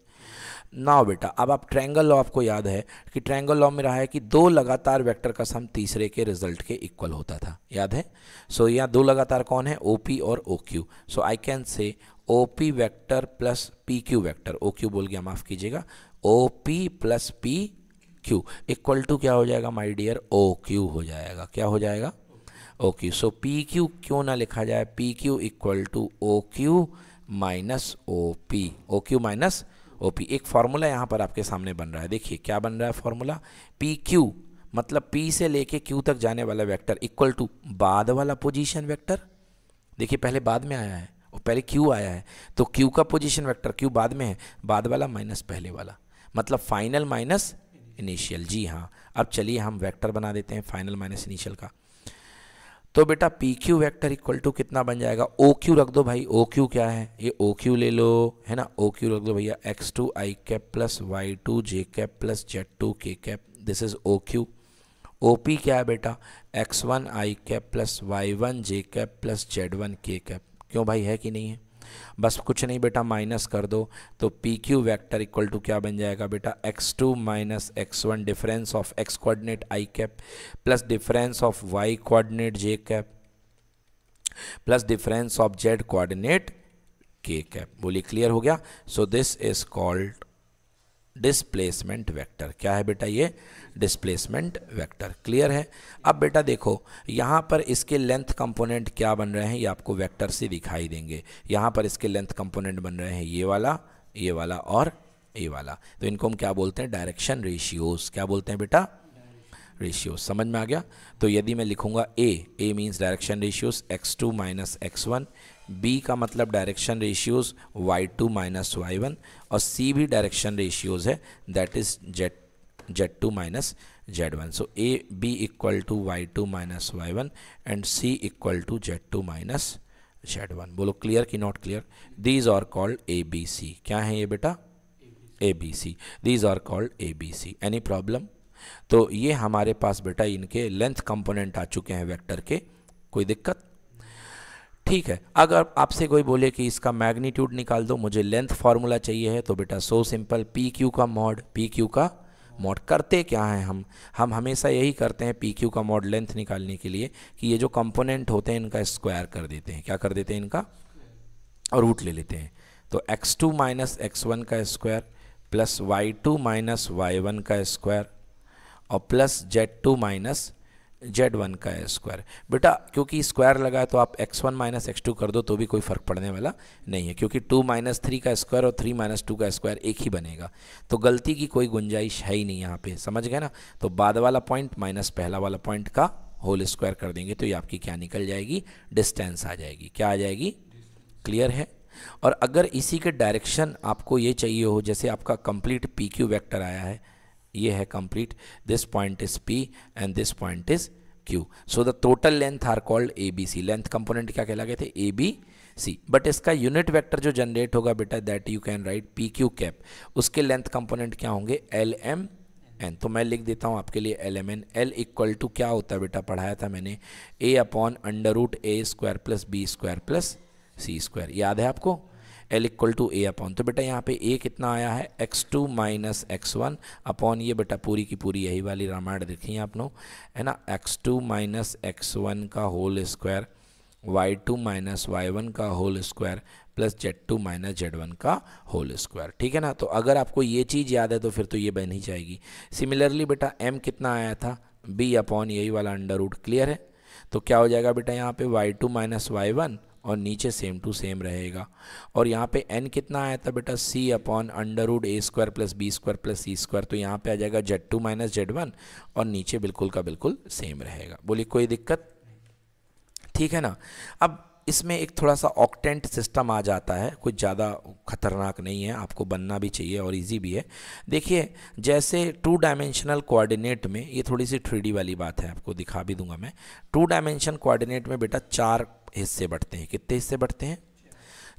Speaker 1: ना बेटा अब आप ट्रैंगल लॉ आपको याद है कि ट्रैंगल लॉ में रहा है कि दो लगातार वेक्टर का सम तीसरे के रिजल्ट के इक्वल होता था याद है सो so, यहाँ दो लगातार कौन है ओ पी और O Q so I can say O P vector plus P Q vector O Q बोल गया माफ़ कीजिएगा O P plus P Q equal to क्या हो जाएगा माई डियर ओ क्यू हो जाएगा क्या हो जाएगा ओके सो पी क्यू क्यों ना लिखा जाए P Q equal to O Q minus O P O Q minus O P एक फार्मूला यहाँ पर आपके सामने बन रहा है देखिए क्या बन रहा है फार्मूला पी क्यू मतलब पी से लेके क्यू तक जाने वाला वेक्टर इक्वल टू बाद वाला पोजीशन वेक्टर देखिए पहले बाद में आया है और पहले क्यू आया है तो क्यू का पोजिशन वैक्टर क्यू बाद में है बाद वाला माइनस पहले वाला मतलब फाइनल माइनस इनिशियल जी हाँ अब चलिए हम वेक्टर बना देते हैं फाइनल माइनस इनिशियल का तो बेटा P Q vector equal to कितना बन जाएगा ओ क्यू रख दो भाई ओ क्यू क्या है ये ओ क्यू ले लो है ना ओ क्यू रख दो भैया एक्स टू आई कैप प्लस वाई टू जे कैप प्लस जेड टू के cap this is O Q O P क्या है बेटा एक्स वन आई कैप प्लस वाई वन जे कैप प्लस जेड वन के कैप क्यों भाई है कि नहीं है बस कुछ नहीं बेटा माइनस कर दो तो P Q vector equal to क्या बन जाएगा बेटा x two minus x one difference of x coordinate i cap plus difference of y coordinate j cap plus difference of z coordinate k cap बोलिए क्लियर हो गया so this is called displacement vector क्या है बेटा ये डिस्प्लेसमेंट वेक्टर क्लियर है अब बेटा देखो यहाँ पर इसके लेंथ कंपोनेंट क्या बन रहे हैं ये आपको वेक्टर से दिखाई देंगे यहाँ पर इसके लेंथ कंपोनेंट बन रहे हैं ये वाला ये वाला और ये वाला तो इनको हम क्या बोलते हैं डायरेक्शन रेशियोज क्या बोलते हैं बेटा रेशियोज समझ में आ गया तो यदि मैं लिखूंगा a a means direction ratios x two minus x one b का मतलब direction ratios y two minus y one और सी भी डायरेक्शन रेशियोज है that is z Z2 minus Z1. So AB equal to Y2 minus Y1 and C equal to Z2 minus Z1. बोलो clear कि not clear? These are called ABC. क्या है ये बेटा ABC. These are called ABC. Any problem? तो ये हमारे पास बेटा इनके लेंथ कंपोनेंट आ चुके हैं वेक्टर के कोई दिक्कत ठीक है अगर आपसे कोई बोले कि इसका मैग्नीट्यूड निकाल दो मुझे लेंथ फार्मूला चाहिए है तो बेटा सो सिंपल पी क्यू का मॉड पी क्यू का मॉड करते क्या हैं हम हम हमेशा यही करते हैं पी क्यू का मॉड लेंथ निकालने के लिए कि ये जो कंपोनेंट होते हैं इनका स्क्वायर कर देते हैं क्या कर देते हैं इनका और रूट ले लेते हैं तो x two minus x one का square plus y two minus y one का स्क्वायर और plus z two minus z one का स्क्वायर बेटा क्योंकि स्क्वायर लगा है तो आप x one minus x two कर दो तो भी कोई फ़र्क पड़ने वाला नहीं है क्योंकि टू माइनस थ्री का स्क्वायर और थ्री माइनस टू का स्क्वायर एक ही बनेगा तो गलती की कोई गुंजाइश है ही नहीं यहाँ पे समझ गए ना तो बाद वाला पॉइंट माइनस पहला वाला पॉइंट का होल स्क्वायर कर देंगे तो ये आपकी क्या निकल जाएगी डिस्टेंस आ जाएगी क्या आ जाएगी क्लियर है और अगर इसी के डायरेक्शन आपको ये चाहिए हो जैसे आपका कंप्लीट पी क्यू वैक्टर आया है ये है complete this point is P and this point is Q so the total length are called a B c length component क्या कहला गए थे ए बी सी बट इसका यूनिट वेक्टर जो जनरेट होगा बेटा that you can write P Q cap उसके लेंथ कंपोनेंट क्या होंगे एल एम एन तो मैं लिख देता हूँ आपके लिए l M N l equal to क्या होता है बेटा पढ़ाया था मैंने a upon under root A square plus B square plus C square याद है आपको l equal to a upon तो बेटा यहाँ पे ए कितना आया है x two minus x one upon ये बेटा पूरी की पूरी यही वाली रामायण देखिए आप लोग है ना x two minus x one का whole square y two minus y one का whole square plus z two minus z one का होल स्क्वायर ठीक है ना तो अगर आपको ये चीज़ याद है तो फिर तो ये बन ही जाएगी सिमिलरली बेटा एम कितना आया था बी अपॉन यही वाला अंडर रूट क्लियर है तो क्या हो जाएगा बेटा यहाँ पे y two minus y one और नीचे सेम टू सेम रहेगा और यहाँ पे एन कितना आया था बेटा सी अपॉन अंडर रूड ए square plus B square plus सी स्क्वायर तो यहाँ पे आ जाएगा z two minus z one और नीचे बिल्कुल का बिल्कुल सेम रहेगा बोली कोई दिक्कत ठीक है ना अब इसमें एक थोड़ा सा ऑक्टेंट सिस्टम आ जाता है कुछ ज़्यादा खतरनाक नहीं है आपको बनना भी चाहिए और इजी भी है देखिए जैसे टू डायमेंशनल कोऑर्डिनेट में ये थोड़ी सी थ्री वाली बात है आपको दिखा भी दूंगा मैं टू डायमेंशन कोऑर्डिनेट में बेटा चार हिस्से बढ़ते हैं कितने हिस्से बढ़ते हैं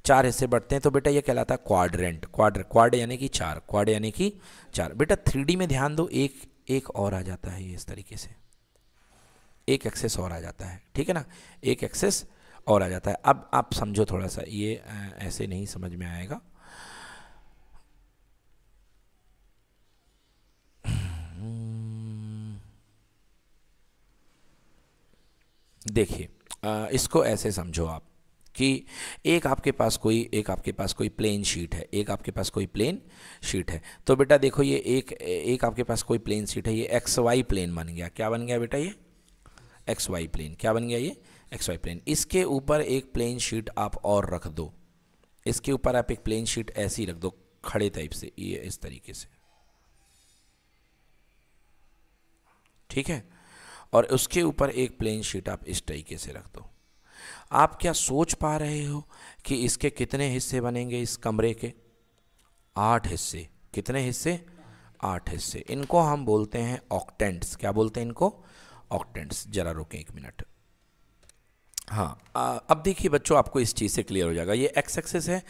Speaker 1: चार हिस्से बढ़ते हैं तो बेटा ये कहलाता है क्वाड्रेंट क्वाड्र क्वाड यानी कि चार क्वाड यानी कि चार बेटा थ्री में ध्यान दो एक एक और आ जाता है ये इस तरीके से एक एक्सेस और आ जाता है ठीक है ना एक एक्सेस और आ जाता है अब आप समझो थोड़ा सा ये ऐसे नहीं समझ में आएगा देखिए इसको ऐसे समझो आप कि एक आपके पास कोई एक आपके पास कोई प्लेन शीट है एक आपके पास कोई प्लेन शीट है तो बेटा देखो ये एक एक आपके पास कोई प्लेन शीट है ये एक्स वाई प्लेन बन गया क्या बन गया बेटा ये एक्स वाई प्लेन क्या बन गया ये एक्स वाई प्लेन इसके ऊपर एक प्लेन शीट आप और रख दो इसके ऊपर आप एक प्लेन शीट ऐसी रख दो खड़े टाइप से ये इस तरीके से ठीक है और उसके ऊपर एक प्लेन शीट आप इस तरीके से रख दो आप क्या सोच पा रहे हो कि इसके कितने हिस्से बनेंगे इस कमरे के आठ हिस्से कितने हिस्से आठ हिस्से इनको हम बोलते हैं ऑक्टेंट्स क्या बोलते हैं इनको ऑक्टेंट्स जरा रुकें एक मिनट हाँ अब देखिए बच्चों आपको इस चीज़ से क्लियर हो जाएगा ये एक्स एक्सेस है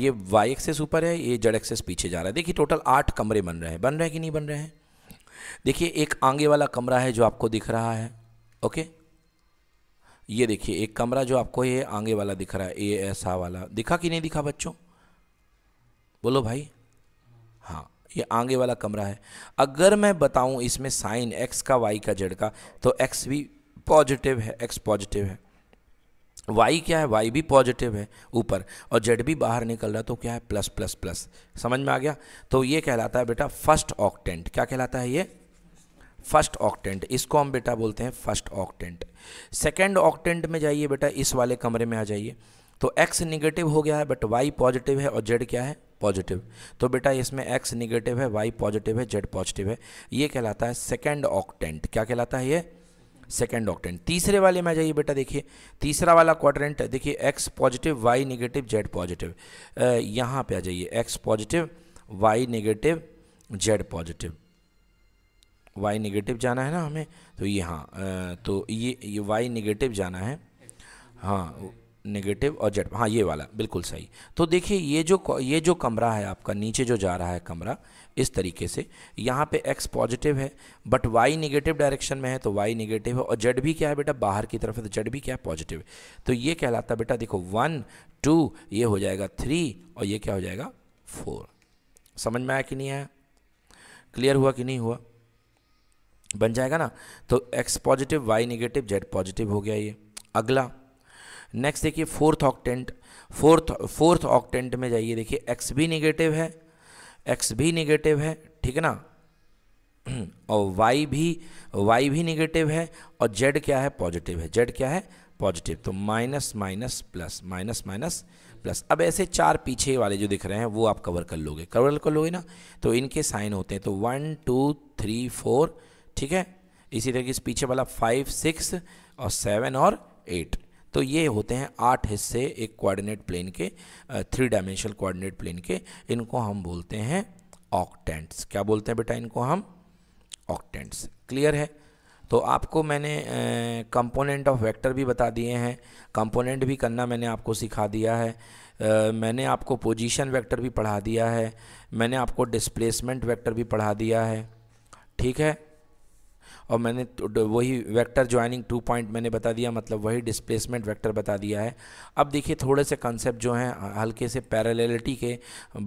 Speaker 1: ये वाई एक्सेस ऊपर है ये जेड एक्सेस पीछे जा रहा है देखिए टोटल आठ कमरे बन रहे हैं बन रहे हैं कि नहीं बन रहे हैं देखिए एक आगे वाला कमरा है जो आपको दिख रहा है ओके ये देखिए एक कमरा जो आपको ये आगे वाला दिख रहा है ये ऐसा वाला दिखा कि नहीं दिखा बच्चों बोलो भाई हाँ ये आगे वाला कमरा है अगर मैं बताऊँ इसमें साइन एक्स का वाई का जेड का तो एक्स भी पॉजिटिव है एक्स पॉजिटिव है वाई क्या है वाई भी पॉजिटिव है ऊपर और जेड भी बाहर निकल रहा है तो क्या है प्लस प्लस प्लस समझ में आ गया तो ये कहलाता है बेटा फर्स्ट ऑक्टेंट क्या कहलाता है ये फर्स्ट ऑक्टेंट इसको हम बेटा बोलते हैं फर्स्ट ऑक्टेंट सेकेंड ऑक्टेंट में जाइए बेटा इस वाले कमरे में आ जाइए तो एक्स निगेटिव हो गया है बट वाई पॉजिटिव है और जेड क्या है पॉजिटिव तो बेटा इसमें एक्स निगेटिव है वाई पॉजिटिव है जेड पॉजिटिव है ये कहलाता है सेकेंड ऑक्टेंट क्या कहलाता है ये सेकेंड ऑक्टेंट तीसरे वाले में आ जाइए बेटा देखिए तीसरा वाला क्वाड्रेंट देखिए x positive y negative z positive यहाँ पे आ जाइए x positive y negative z positive y negative जाना है ना हमें तो ये हाँ तो ये ये वाई नेगेटिव जाना है हाँ नेगेटिव और जेड हाँ ये वाला बिल्कुल सही तो देखिए ये जो ये जो कमरा है आपका नीचे जो जा रहा है कमरा इस तरीके से यहाँ पे x पॉजिटिव है बट y निगेटिव डायरेक्शन में है तो y निगेटिव है और z भी क्या है बेटा बाहर की तरफ है तो z भी क्या है पॉजिटिव है तो ये कहलाता है बेटा देखो वन टू ये हो जाएगा थ्री और ये क्या हो जाएगा फोर समझ में आया कि नहीं आया क्लियर हुआ कि नहीं हुआ बन जाएगा ना तो x positive y negative z positive हो गया ये अगला नेक्स्ट देखिए fourth octant fourth fourth octant में जाइए देखिए x भी निगेटिव है एक्स भी निगेटिव है ठीक है ना और वाई भी वाई भी निगेटिव है और जेड क्या है पॉजिटिव है जेड क्या है पॉजिटिव तो minus minus plus minus minus plus अब ऐसे चार पीछे वाले जो दिख रहे हैं वो आप कवर कर लोगे कवर कर लोगे ना तो इनके साइन होते हैं तो वन टू थ्री फोर ठीक है इसी तरीके से पीछे वाला फाइव सिक्स और सेवन और एट तो ये होते हैं आठ हिस्से एक कोऑर्डिनेट प्लेन के थ्री डायमेंशनल कोऑर्डिनेट प्लेन के इनको हम बोलते हैं ऑक्टेंट्स क्या बोलते हैं बेटा इनको हम ऑक्टेंट्स क्लियर है तो आपको मैंने कंपोनेंट ऑफ वेक्टर भी बता दिए हैं कंपोनेंट भी करना मैंने आपको सिखा दिया है Uh, मैंने आपको पोजीशन वेक्टर भी पढ़ा दिया है मैंने आपको डिस्प्लेसमेंट वेक्टर भी पढ़ा दिया है ठीक है और मैंने तो- तो वही वेक्टर ज्वाइनिंग टू पॉइंट मैंने बता दिया मतलब वही डिस्प्लेसमेंट वेक्टर बता दिया है अब देखिए थोड़े से कंसेप्ट जो हैं हल्के से पैरेललिटी के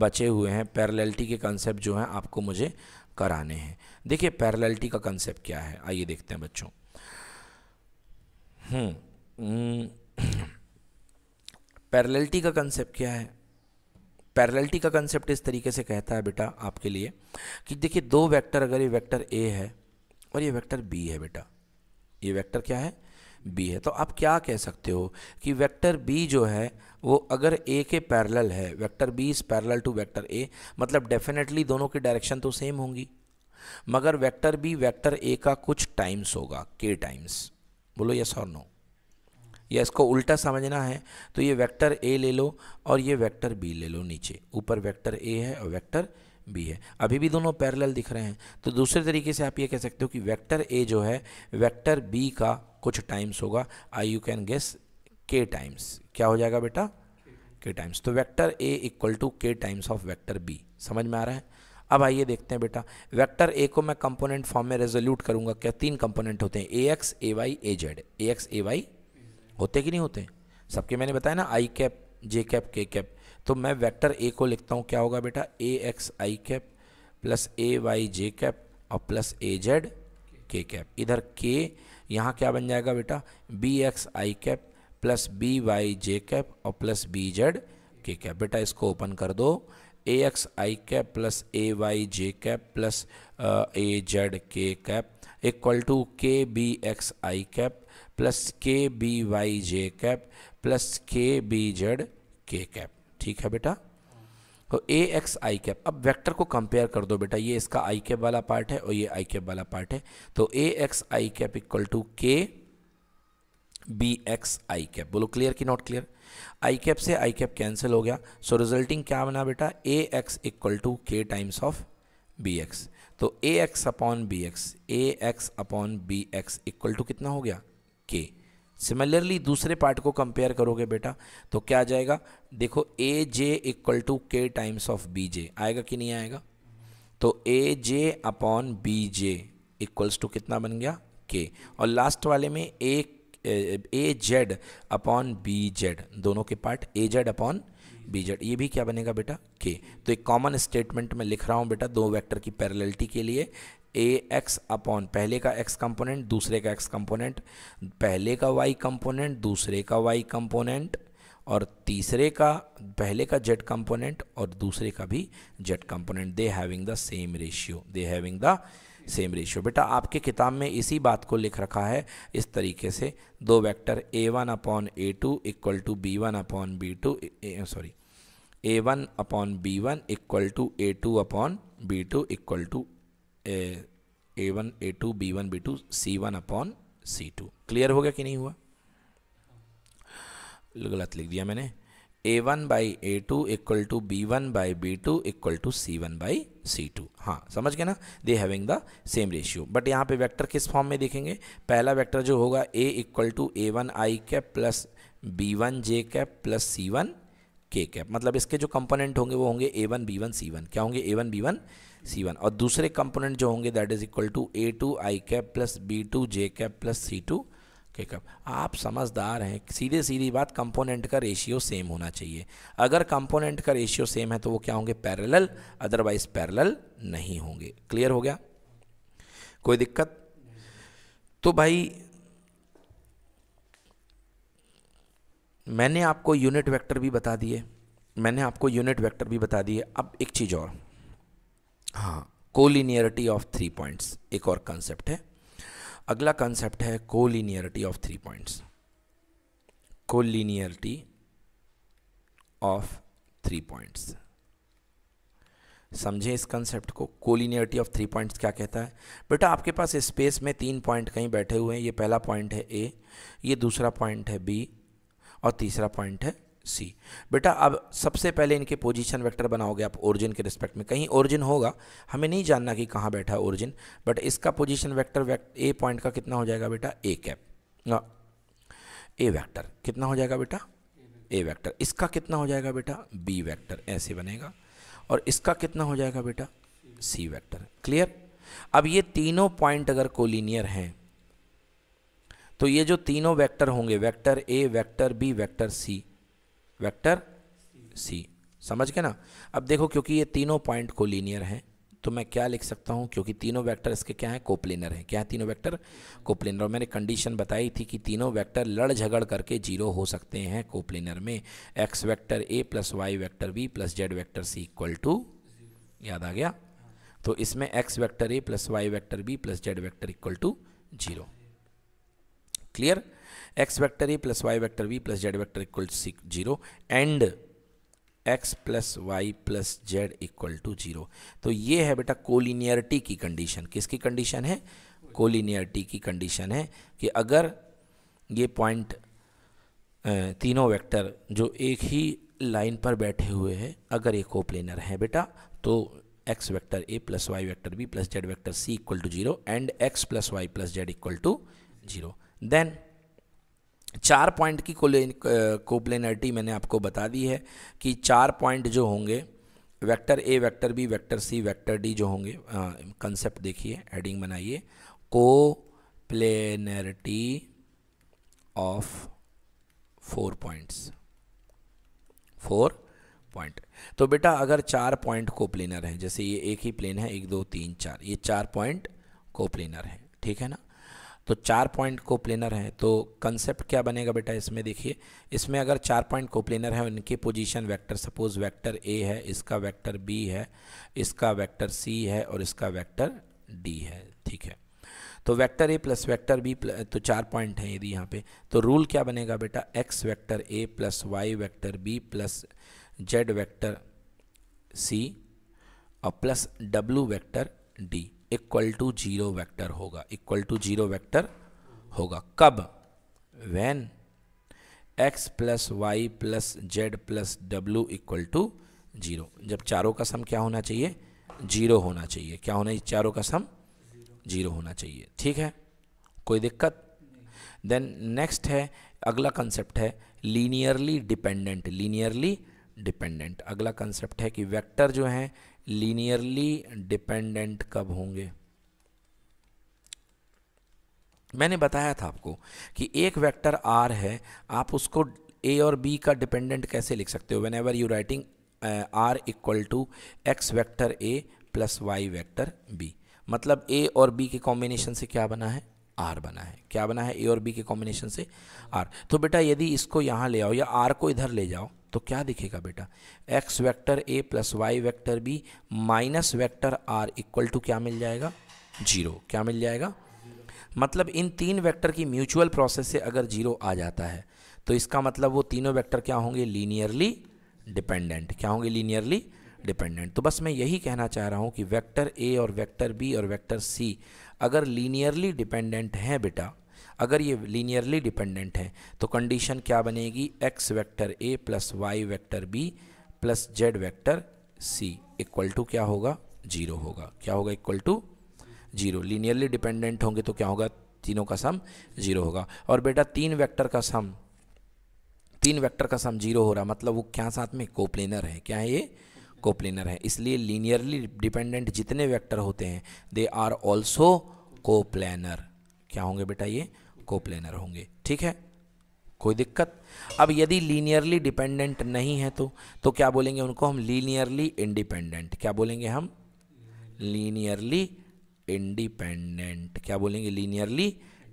Speaker 1: बचे हुए हैं पैरेललिटी के कंसेप्ट जो हैं आपको मुझे कराने हैं देखिए पैरेललिटी का कंसेप्ट क्या है आइए देखते हैं बच्चों पैरेललिटी हम्म, हम्म। का कंसेप्ट क्या है पैरेललिटी का कंसेप्ट इस तरीके से कहता है बेटा आपके लिए कि देखिए दो वेक्टर अगर ये वेक्टर ए है और ये वेक्टर बी है बेटा ये वेक्टर क्या है बी है तो आप क्या कह सकते हो कि वेक्टर बी जो है वो अगर ए के पैरेलल है vector b is parallel to vector a मतलब डेफिनेटली दोनों की डायरेक्शन तो सेम होंगी मगर वेक्टर बी वेक्टर ए का कुछ टाइम्स होगा के टाइम्स बोलो यस और नो या इसको उल्टा समझना है तो ये वेक्टर ए ले लो और ये वेक्टर बी ले लो नीचे ऊपर वेक्टर ए है और वेक्टर भी है अभी भी दोनों पैरेलल दिख रहे हैं तो दूसरे तरीके से आप ये कह सकते हो कि वेक्टर ए जो है वेक्टर बी का कुछ टाइम्स होगा I you can guess k times क्या हो जाएगा बेटा के टाइम्स तो vector a equal to k times of vector b समझ में आ रहा है अब आइए देखते हैं बेटा वेक्टर ए को मैं कंपोनेंट फॉर्म में रेजोल्यूट करूंगा क्या तीन कंपोनेंट होते हैं a x a y a z a x a y होते कि नहीं होते सबके मैंने बताया ना i cap J cap k cap तो मैं वेक्टर ए को लिखता हूँ क्या होगा बेटा a x i cap plus a y j cap और plus a z k cap इधर के यहाँ क्या बन जाएगा बेटा b x i cap plus b y j cap और plus b z k cap बेटा इसको ओपन कर दो a x i cap plus a y j cap plus a z k cap equal to k b x i cap plus k B y j cap plus k b z k cap ठीक है बेटा तो ए एक्स आई कैप अब वेक्टर को कंपेयर कर दो बेटा ये इसका आई कैप वाला पार्ट है और ये आई कैप वाला पार्ट है तो a x i cap equal to k b x i cap बोलो क्लियर कि नॉट क्लियर आई कैप से आई कैप कैंसिल हो गया सो so, रिजल्टिंग क्या बना बेटा a x equal to k times of b x तो a x upon b x a x upon b x equal to कितना हो गया के सिमिलरली दूसरे पार्ट को कंपेयर करोगे बेटा तो क्या आ जाएगा देखो a j equal to k times of b j आएगा कि नहीं आएगा तो a j upon b j equals to कितना बन गया के और लास्ट वाले में a a z upon b z दोनों के part a z upon b z ये भी क्या बनेगा बेटा के तो एक कॉमन स्टेटमेंट में लिख रहा हूँ बेटा दो वैक्टर की पैरलिटी के लिए ए एक्स अपॉन पहले का एक्स कंपोनेंट दूसरे का एक्स कंपोनेंट पहले का वाई कंपोनेंट दूसरे का वाई कंपोनेंट और तीसरे का पहले का जेड कंपोनेंट और दूसरे का भी z component they having the same ratio they having the same ratio बेटा आपके किताब में इसी बात को लिख रखा है इस तरीके से दो vector a one upon a two equal to b one upon b two sorry a one upon b one equal to a two upon b two equal to a one a two b one b two c one upon c two clear हो गया कि नहीं हुआ गलत लिख दिया मैंने a one by a two equal to b one by b two equal to c one by c two हाँ समझ गए ना they having the same ratio but यहाँ पे वेक्टर किस फॉर्म में देखेंगे पहला वेक्टर जो होगा a equal to a one I cap plus b one J cap plus c one के कैप मतलब इसके जो कंपोनेंट होंगे वो होंगे a one b one c one क्या होंगे a one b one c one और दूसरे कंपोनेंट जो होंगे that is equal to a two I cap plus b two J cap plus c two के कैप आप समझदार हैं सीधे सीधी बात कंपोनेंट का रेशियो सेम होना चाहिए अगर कंपोनेंट का रेशियो सेम है तो वो क्या होंगे पैरेलल अदरवाइज पैरेलल नहीं होंगे क्लियर हो गया कोई दिक्कत तो भाई मैंने आपको यूनिट वेक्टर भी बता दिए मैंने आपको यूनिट वेक्टर भी बता दिए अब एक चीज़ और हाँ कोलिनियरिटी ऑफ थ्री पॉइंट्स एक और कंसेप्ट है अगला कंसेप्ट है collinearity of three points collinearity of three points समझें इस कंसेप्ट को कोलिनियरिटी ऑफ थ्री पॉइंट्स क्या कहता है बेटा आपके पास स्पेस में तीन पॉइंट कहीं बैठे हुए हैं ये पहला पॉइंट है ए ये दूसरा पॉइंट है बी और तीसरा पॉइंट है सी बेटा अब सबसे पहले इनके पोजीशन वेक्टर बनाओगे आप ओरिजिन के रिस्पेक्ट में कहीं ओरिजिन होगा हमें नहीं जानना कि कहाँ बैठा ओरिजिन बट इसका position vector vector a point का कितना हो जाएगा बेटा ए कैप ए वेक्टर कितना हो जाएगा बेटा ए वेक्टर इसका कितना हो जाएगा बेटा बी वेक्टर ऐसे बनेगा और इसका कितना हो जाएगा बेटा सी वेक्टर क्लियर अब ये तीनों पॉइंट अगर कोलिनियर हैं तो ये जो तीनों वेक्टर होंगे वेक्टर ए vector B vector c vector c समझ गए ना अब देखो क्योंकि ये तीनों पॉइंट को लीनियर हैं तो मैं क्या लिख सकता हूँ क्योंकि तीनों वेक्टर इसके क्या हैं कोप्लेनर हैं क्या है तीनों वेक्टर कोप्लेनर और मैंने कंडीशन बताई थी कि तीनों वेक्टर लड़ झगड़ करके जीरो हो सकते हैं कोप्लेनर में x vector A plus Y vector B plus Z vector C equal to याद आ गया तो इसमें x vector A plus Y vector B plus Z vector equal to zero clear x vector A plus Y vector B plus Z vector equal to zero and x plus y plus z equal to zero तो ये है बेटा कोलिनियरिटी की कंडीशन किसकी कंडीशन है कोलिनियरिटी की कंडीशन है कि अगर ये पॉइंट तीनों वेक्टर जो एक ही लाइन पर बैठे हुए हैं अगर ये कोप्लेनर है बेटा तो x vector A plus Y vector B plus Z vector C equal to zero and x plus y plus z equal to zero then चार पॉइंट की कोलेन कोप्लेनरिटी मैंने आपको बता दी है कि चार पॉइंट जो होंगे वेक्टर ए vector B vector c vector d जो होंगे कंसेप्ट देखिए हेडिंग बनाइए coplanarity of four points four point तो बेटा अगर चार पॉइंट को प्लेनर है जैसे ये एक ही प्लेन है एक दो तीन चार ये चार पॉइंट को प्लेनर है ठीक है ना तो चार पॉइंट को प्लेनर हैं तो कंसेप्ट क्या बनेगा बेटा इसमें देखिए इसमें अगर चार पॉइंट को प्लेनर हैं उनकी position vector suppose vector a है इसका वेक्टर बी है इसका वेक्टर सी है और इसका वेक्टर डी है ठीक है तो वेक्टर ए प्लस वेक्टर बी तो चार पॉइंट हैं यदि यहाँ पे तो रूल क्या बनेगा बेटा एक्स वैक्टर ए plus Y vector B plus Z vector c और प्लस डब्लू vector d equal to zero vector होगा इक्वल टू जीरो वैक्टर होगा कब when x plus y plus z plus डब्ल्यू इक्वल टू जीरो जब चारों का सम क्या होना चाहिए जीरो होना चाहिए क्या होना चाहिए चारों का सम जीरो होना चाहिए ठीक है कोई दिक्कत देन नेक्स्ट है अगला कंसेप्ट है लीनियरली डिपेंडेंट लीनियरली डिपेंडेंट अगला कंसेप्ट है कि वेक्टर जो हैं लीनियरली डिपेंडेंट कब होंगे मैंने बताया था आपको कि एक वेक्टर आर है आप उसको ए और बी का डिपेंडेंट कैसे लिख सकते हो whenever you writing r equal to x vector A plus Y vector b मतलब ए और बी के कॉम्बिनेशन से क्या बना है आर बना है क्या बना है ए और बी के कॉम्बिनेशन से आर तो बेटा यदि इसको यहाँ ले आओ या आर को इधर ले जाओ तो क्या दिखेगा बेटा x vector A plus Y vector b minus vector r equal to क्या मिल जाएगा जीरो क्या मिल जाएगा मतलब इन तीन वेक्टर की म्यूचुअल प्रोसेस से अगर जीरो आ जाता है तो इसका मतलब वो तीनों वेक्टर क्या होंगे लीनियरली डिपेंडेंट क्या होंगे लीनियरली डिपेंडेंट तो बस मैं यही कहना चाह रहा हूँ कि वेक्टर ए और वेक्टर बी और वेक्टर सी अगर लीनियरली डिपेंडेंट हैं बेटा अगर ये लीनियरली डिपेंडेंट है तो कंडीशन क्या बनेगी x vector A plus Y vector B plus Z vector C equal to क्या होगा जीरो होगा क्या होगा equal to zero linearly dependent होंगे तो क्या होगा तीनों का सम जीरो होगा और बेटा तीन वेक्टर का सम तीन वेक्टर का सम जीरो हो रहा मतलब वो क्या साथ में कोप्लेनर है क्या है ये कोप्लेनर है इसलिए लीनियरली डिपेंडेंट जितने वेक्टर होते हैं दे आर ऑल्सो कोप्लेनर क्या होंगे बेटा ये कोप्लेनर होंगे ठीक है कोई दिक्कत अब यदि लीनियरली डिपेंडेंट नहीं है तो तो क्या बोलेंगे उनको हम लीनियरली इंडिपेंडेंट क्या बोलेंगे हम लीनियरली इंडिपेंडेंट क्या बोलेंगे लीनियरली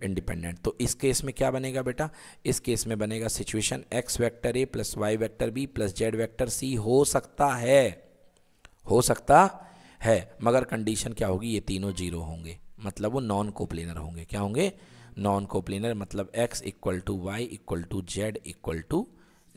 Speaker 1: इंडिपेंडेंट तो इस केस में क्या बनेगा बेटा इस केस में बनेगा सिचुएशन एक्स वैक्टर ए plus Y vector B plus Z vector c हो सकता है हो सकता है मगर कंडीशन क्या होगी ये तीनों जीरो होंगे मतलब वो नॉन कोप्लेनर होंगे क्या होंगे नॉन कोप्लिनर मतलब x equal to Y equal to Z equal to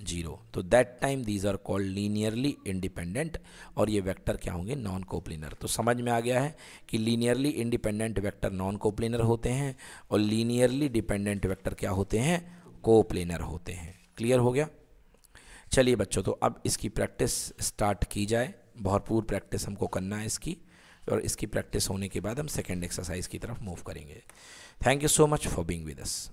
Speaker 1: zero तो that time these are called linearly independent और ये वेक्टर क्या होंगे नॉन कोप्लिनर तो समझ में आ गया है कि linearly independent vector non coplanar होते हैं और लीनियरली डिपेंडेंट वेक्टर क्या होते हैं कोप्लिनर होते हैं क्लियर हो गया चलिए बच्चों तो अब इसकी प्रैक्टिस स्टार्ट की जाए भरपूर प्रैक्टिस हमको करना है इसकी और इसकी प्रैक्टिस होने के बाद हम सेकेंड एक्सरसाइज की तरफ मूव करेंगे Thank you so much for being with us.